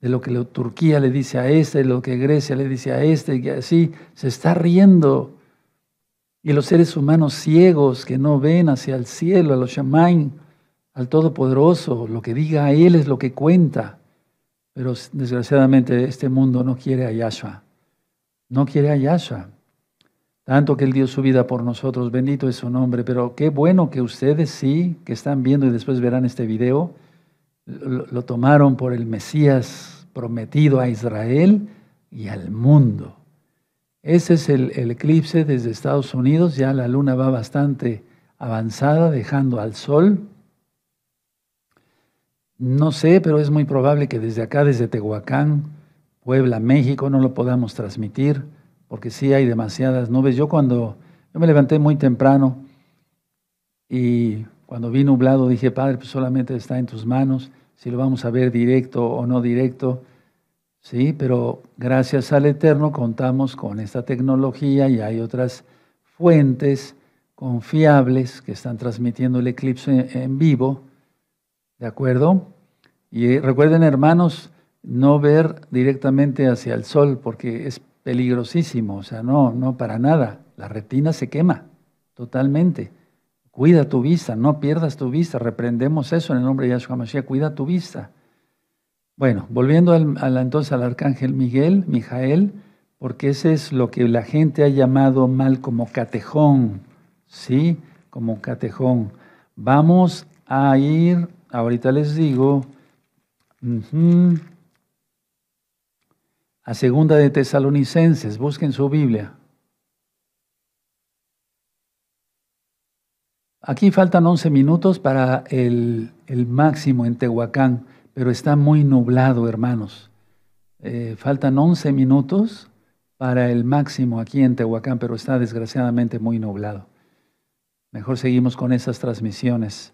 de lo que Turquía le dice a este, de lo que Grecia le dice a este, y así, se está riendo. Y los seres humanos ciegos que no ven hacia el cielo, a los Shamain, al Todopoderoso, lo que diga a Él es lo que cuenta. Pero desgraciadamente este mundo no quiere a Yahshua no quiere a Tanto que Él dio su vida por nosotros, bendito es su nombre. Pero qué bueno que ustedes sí, que están viendo y después verán este video, lo, tomaron por el Mesías prometido a Israel y al mundo. Ese es el, el, eclipse desde Estados Unidos, ya la luna va bastante avanzada, dejando al sol. No sé, pero es muy probable que desde acá, desde Tehuacán, Puebla, México, no lo podamos transmitir, porque sí hay demasiadas nubes. Yo cuando, yo me levanté muy temprano y cuando vi nublado dije, Padre, pues solamente está en tus manos, si lo vamos a ver directo o no directo. Sí, pero gracias al Eterno contamos con esta tecnología y hay otras fuentes confiables que están transmitiendo el eclipse en vivo, ¿de acuerdo? Y eh, recuerden hermanos, no ver directamente hacia el sol porque es peligrosísimo, o sea, no, no para nada. La retina se quema totalmente. Cuida tu vista, no pierdas tu vista. Reprendemos eso en el nombre de Yahshua Mashiach. Cuida tu vista. Bueno, volviendo al, entonces al arcángel Miguel, Mijael, porque ese es lo que la gente ha llamado mal como catejón, ¿sí? Como catejón. Vamos a ir, ahorita les digo, a segunda de Tesalonicenses, busquen su Biblia. Aquí faltan 11 minutos para el, máximo en Tehuacán, pero está muy nublado, hermanos. Eh, faltan 11 minutos para el máximo aquí en Tehuacán, pero está desgraciadamente muy nublado. Mejor seguimos con esas transmisiones.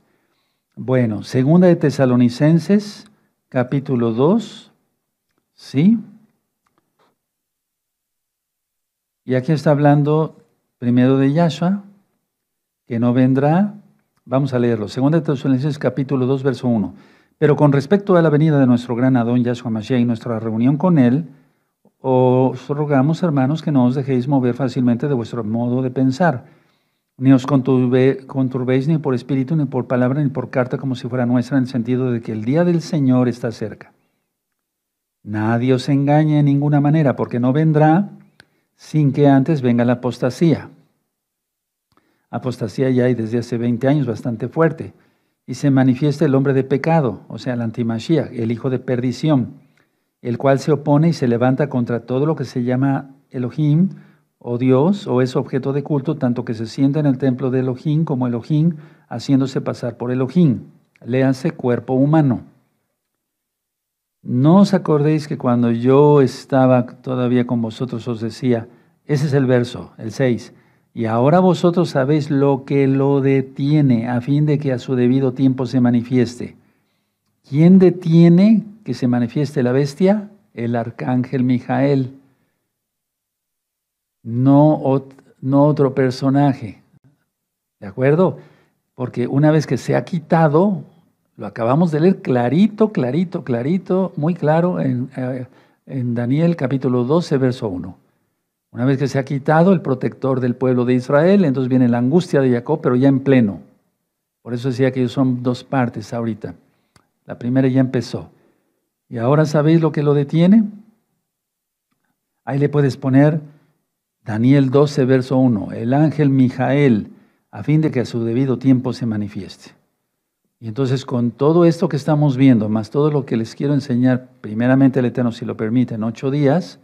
Bueno, segunda de Tesalonicenses, capítulo 2, ¿sí? Y aquí está hablando primero de Yahshua, que no vendrá. Vamos a leerlo. Segunda Tesalonicenses capítulo 2, verso 1. Pero con respecto a la venida de nuestro gran Adón Yahshua Mashiach y nuestra reunión con él, os rogamos, hermanos, que no os dejéis mover fácilmente de vuestro modo de pensar, ni os conturbéis ni por espíritu, ni por palabra, ni por carta, como si fuera nuestra, en el sentido de que el día del Señor está cerca. Nadie os engañe en ninguna manera, porque no vendrá sin que antes venga la apostasía. Apostasía ya hay desde hace 20 años bastante fuerte. Y se manifiesta el hombre de pecado, o sea, la antimasía, el hijo de perdición, el cual se opone y se levanta contra todo lo que se llama Elohim o Dios o es objeto de culto, tanto que se sienta en el templo de Elohim como Elohim, haciéndose pasar por Elohim. Léanse cuerpo humano. No os acordéis que cuando yo estaba todavía con vosotros os decía, ese es el verso, el 6, y ahora vosotros sabéis lo que lo detiene a fin de que a su debido tiempo se manifieste. ¿Quién detiene que se manifieste la bestia? El arcángel Mijael, no, no otro personaje. ¿De acuerdo? Porque una vez que se ha quitado, lo acabamos de leer clarito, clarito, clarito, muy claro en, eh, Daniel capítulo 12, verso 1. Una vez que se ha quitado el protector del pueblo de Israel, entonces viene la angustia de Jacob, pero ya en pleno. Por eso decía que son dos partes ahorita. La primera ya empezó. ¿Y ahora sabéis lo que lo detiene? Ahí le puedes poner Daniel 12, verso 1, el ángel Mijael, a fin de que a su debido tiempo se manifieste. Y entonces con todo esto que estamos viendo, más todo lo que les quiero enseñar, primeramente el Eterno, si lo permiten, ocho días,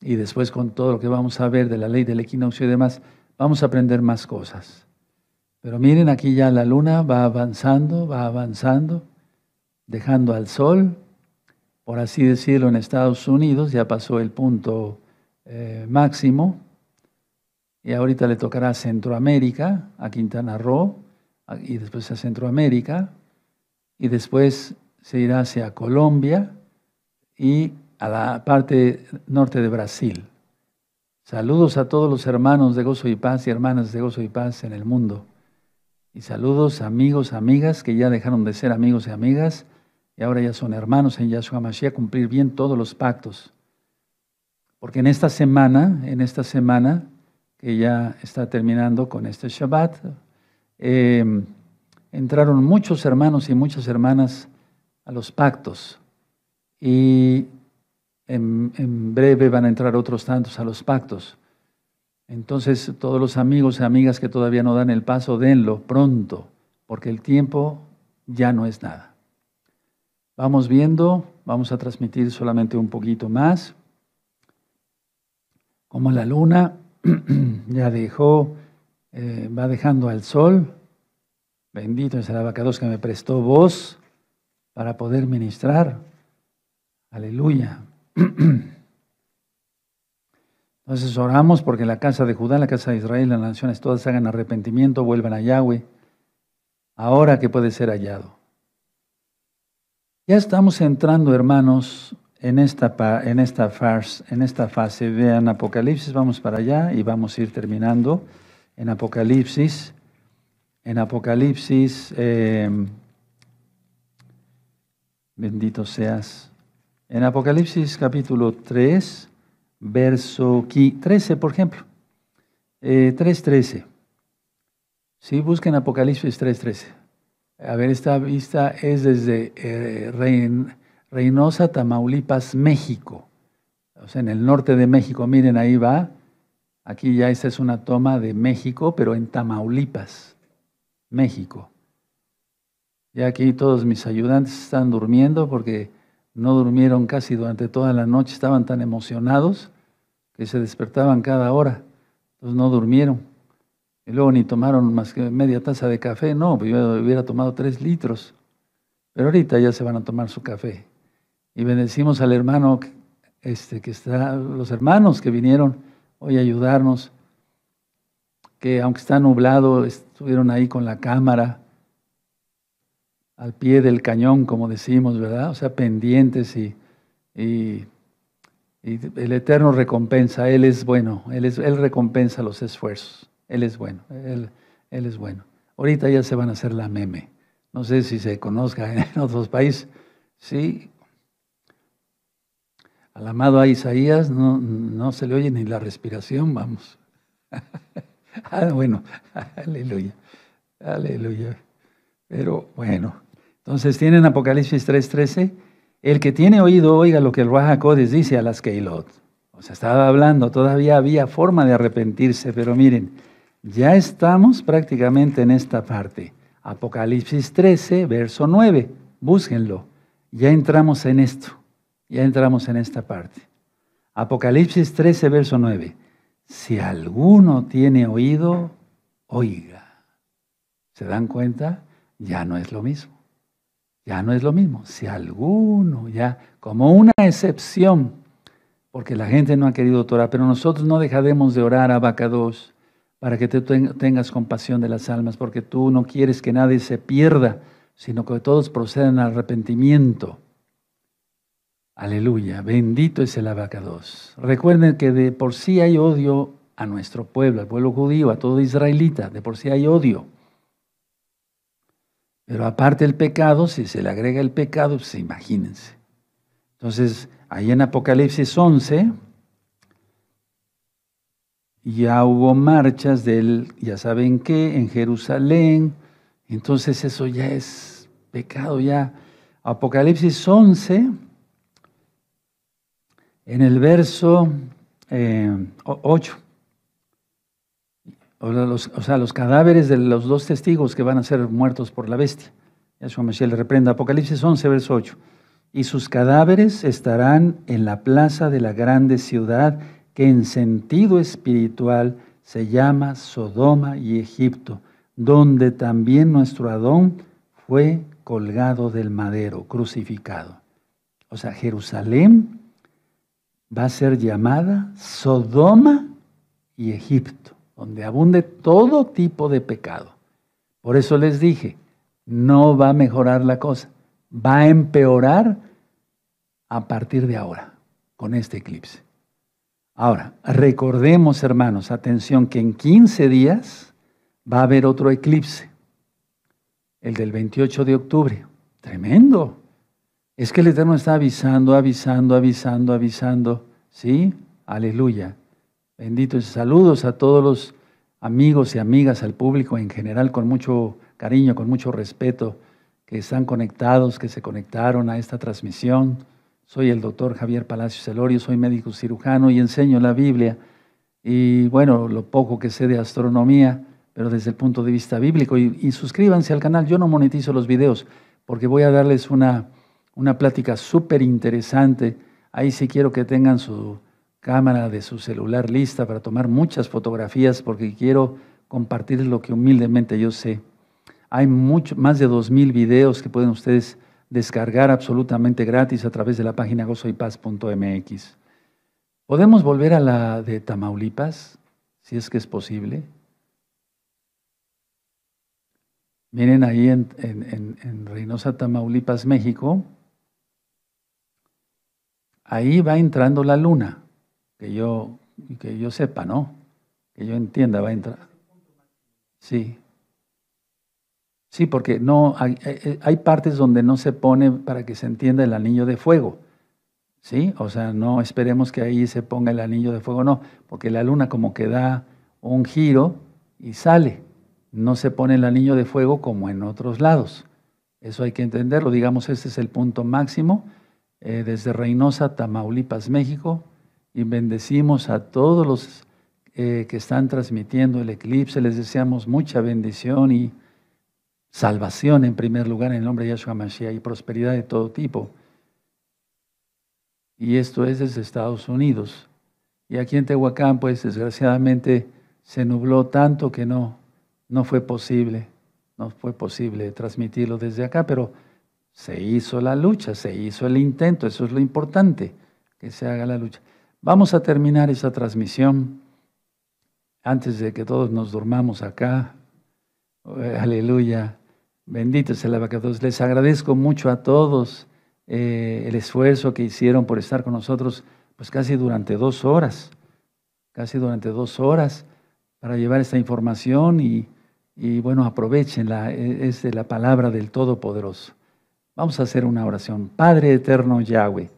y después con todo lo que vamos a ver de la ley del equinoccio y demás, vamos a aprender más cosas. Pero miren, aquí ya la luna va avanzando, va avanzando, dejando al sol, por así decirlo, en Estados Unidos ya pasó el punto eh, máximo, y ahorita le tocará Centroamérica, a Quintana Roo, y después a Centroamérica, y después se irá hacia Colombia y a la parte norte de Brasil. Saludos a todos los hermanos de gozo y paz y hermanas de gozo y paz en el mundo. Y saludos amigos, amigas, que ya dejaron de ser amigos y amigas y ahora ya son hermanos en Yahshua Mashiach, cumplir bien todos los pactos. Porque en esta semana, en esta semana que ya está terminando con este Shabbat, Em, entraron muchos hermanos y muchas hermanas a los pactos y en, breve van a entrar otros tantos a los pactos. Entonces, todos los amigos y amigas que todavía no dan el paso, denlo pronto, porque el tiempo ya no es nada. Vamos viendo, vamos a transmitir solamente un poquito más. Como la luna ya dejó eh, va dejando al sol. Bendito es el abacados que me prestó voz para poder ministrar. Aleluya. Entonces oramos porque la casa de Judá, la casa de Israel, las naciones todas hagan arrepentimiento, vuelvan a Yahweh, ahora que puede ser hallado. Ya estamos entrando, hermanos, en esta, en esta, en esta fase. Vean Apocalipsis, vamos para allá y vamos a ir terminando en Apocalipsis, en Apocalipsis, em, bendito seas, en Apocalipsis capítulo 3, verso 13, por ejemplo, 3.13. Eh, sí, busquen Apocalipsis 3.13. A ver, esta vista es desde eh, Reynosa, Tamaulipas, México. O sea, en el norte de México, miren, ahí va Aquí ya esta es una toma de México, pero en Tamaulipas, México. Y aquí todos mis ayudantes están durmiendo porque no durmieron casi durante toda la noche, estaban tan emocionados que se despertaban cada hora, entonces no durmieron. Y luego ni tomaron más que media taza de café, no, pues yo hubiera tomado tres litros. Pero ahorita ya se van a tomar su café. Y bendecimos al hermano, este, que está, los hermanos que vinieron hoy ayudarnos, que aunque está nublado, estuvieron ahí con la cámara, al pie del cañón, como decimos, ¿verdad? O sea, pendientes y, el Eterno recompensa, Él es bueno, Él, es, recompensa los esfuerzos, Él es bueno, Él, Él es bueno. Ahorita ya se van a hacer la meme. No sé si se conozca en otros países. Sí, al amado a Isaías no, no se le oye ni la respiración, vamos. Ah, bueno, aleluya, aleluya. Pero bueno, entonces tienen Apocalipsis 3:13. El que tiene oído, oiga lo que el Rahakodes dice a las Keilot. O sea, estaba hablando, todavía había forma de arrepentirse, pero miren, ya estamos prácticamente en esta parte. Apocalipsis 13, verso 9. Búsquenlo. Ya entramos en esto. Ya entramos en esta parte. Apocalipsis 13, verso 9. Si alguno tiene oído, oiga. ¿Se dan cuenta? Ya no es lo mismo. Ya no es lo mismo. Si alguno, ya como una excepción, porque la gente no ha querido orar, pero nosotros no dejaremos de orar a Bacados para que te tengas compasión de las almas, porque tú no quieres que nadie se pierda, sino que todos procedan al arrepentimiento. Aleluya, bendito es el abacados. Recuerden que de por sí hay odio a nuestro pueblo, al pueblo judío, a todo israelita, de por sí hay odio. Pero aparte el pecado, si se le agrega el pecado, pues imagínense. Entonces, ahí en Apocalipsis 11, ya hubo marchas del, ya saben qué, en Jerusalén. Entonces eso ya es pecado, ya. Apocalipsis 11 en el verso 8. Eh, o, sea, los cadáveres de los dos testigos que van a ser muertos por la bestia. me si le reprenda. Apocalipsis 11, verso 8. Y sus cadáveres estarán en la plaza de la grande ciudad que en sentido espiritual se llama Sodoma y Egipto, donde también nuestro Adón fue colgado del madero, crucificado. O sea, Jerusalén va a ser llamada Sodoma y Egipto, donde abunde todo tipo de pecado. Por eso les dije, no va a mejorar la cosa, va a empeorar a partir de ahora, con este eclipse. Ahora, recordemos hermanos, atención, que en 15 días va a haber otro eclipse, el del 28 de octubre. Tremendo. Es que el Eterno está avisando, avisando, avisando, avisando. ¿Sí? Aleluya. Benditos saludos a todos los amigos y amigas, al público en general, con mucho cariño, con mucho respeto, que están conectados, que se conectaron a esta transmisión. Soy el doctor Javier Palacios Celorio, soy médico cirujano y enseño la Biblia. Y bueno, lo poco que sé de astronomía, pero desde el punto de vista bíblico. y suscríbanse al canal, yo no monetizo los videos, porque voy a darles una una plática súper interesante. Ahí sí quiero que tengan su cámara de su celular lista para tomar muchas fotografías porque quiero compartir lo que humildemente yo sé. Hay más de 2.000 videos que pueden ustedes descargar absolutamente gratis a través de la página gozoypaz.mx. ¿Podemos volver a la de Tamaulipas, si es que es posible? Miren ahí en, en Reynosa, Tamaulipas, México, ahí va entrando la luna, que yo, que yo sepa, ¿no? Que yo entienda, va a entrar. Sí. Sí, porque no hay, eh, eh, hay, partes donde no se pone para que se entienda el anillo de fuego. ¿Sí? O sea, no esperemos que ahí se ponga el anillo de fuego, no, porque la luna como que da un giro y sale. No se pone el anillo de fuego como en otros lados. Eso hay que entenderlo. Digamos, este es el punto máximo eh, desde Reynosa, Tamaulipas, México, y bendecimos a todos los eh, que están transmitiendo el eclipse. Les deseamos mucha bendición y salvación en primer lugar en el nombre de Yahshua Mashiach y prosperidad de todo tipo. Y esto es desde Estados Unidos. Y aquí en Tehuacán, pues desgraciadamente se nubló tanto que no, no fue posible, no fue posible transmitirlo desde acá, pero se hizo la lucha, se hizo el intento, eso es lo importante, que se haga la lucha. Vamos a terminar esa transmisión antes de que todos nos durmamos acá. Eh, aleluya. Bendito sea la vaca. Les agradezco mucho a todos eh, el esfuerzo que hicieron por estar con nosotros, pues casi durante dos horas, casi durante dos horas para llevar esta información y, bueno, aprovechenla, es la palabra del Todopoderoso. Vamos a hacer una oración. Padre eterno Yahweh,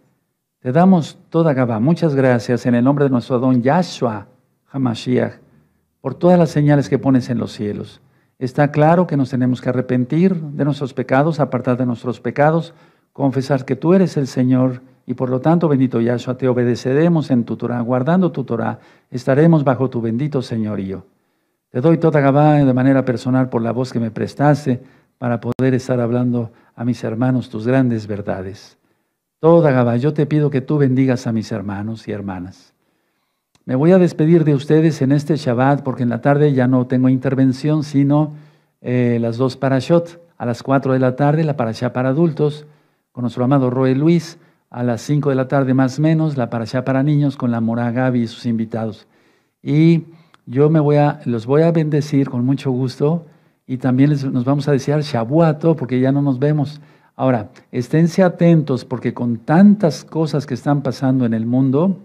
te damos toda Gabá. Muchas gracias en el nombre de nuestro don Yahshua Hamashiach por todas las señales que pones en los cielos. Está claro que nos tenemos que arrepentir de nuestros pecados, apartar de nuestros pecados, confesar que tú eres el Señor y por lo tanto, bendito Yahshua, te obedeceremos en tu Torah, guardando tu Torah, estaremos bajo tu bendito señorío. Te doy toda Gabá de manera personal por la voz que me prestaste para poder estar hablando a mis hermanos tus grandes verdades. Toda Gabá, yo te pido que tú bendigas a mis hermanos y hermanas. Me voy a despedir de ustedes en este Shabbat porque en la tarde ya no tengo intervención, sino eh, las dos parashot. A las cuatro de la tarde la parashá para adultos con nuestro amado Roe Luis. A las cinco de la tarde más menos la parashá para niños con la mora Gaby y sus invitados. Y yo me voy a, los voy a bendecir con mucho gusto y también les, nos vamos a desear shabuato, porque ya no nos vemos. Ahora, esténse atentos porque con tantas cosas que están pasando en el mundo,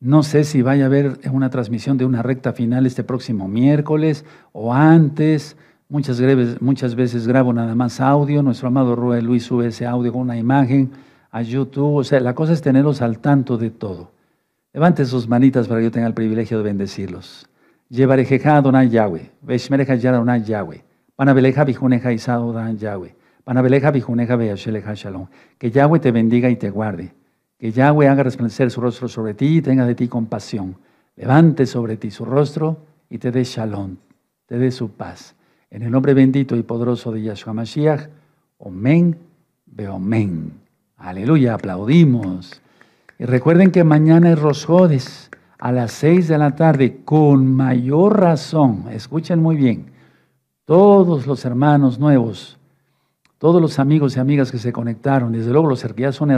no sé si vaya a haber una transmisión de una recta final este próximo miércoles o antes. Muchas, greves, muchas veces grabo nada más audio. Nuestro amado Ruel Luis sube ese audio con una imagen a YouTube. O sea, la cosa es tenerlos al tanto de todo. Levanten sus manitas para que yo tenga el privilegio de bendecirlos. Adonai Yahweh, Yahweh, Panabeleja Bijuneja Yahweh, Panabeleja Bijuneja Beyasheleja Shalom. Que Yahweh te bendiga y te guarde. Que Yahweh haga resplandecer su rostro sobre ti y tenga de ti compasión. Levante sobre ti su rostro y te dé Shalom, te dé su paz. En el nombre bendito y poderoso de Yahshua Mashiach, Omen, Beomen. Aleluya, aplaudimos. Y recuerden que mañana es Rosjodes a las seis de la tarde, con mayor razón, escuchen muy bien, todos los hermanos nuevos, todos los amigos y amigas que se conectaron, desde luego los que son hermanos,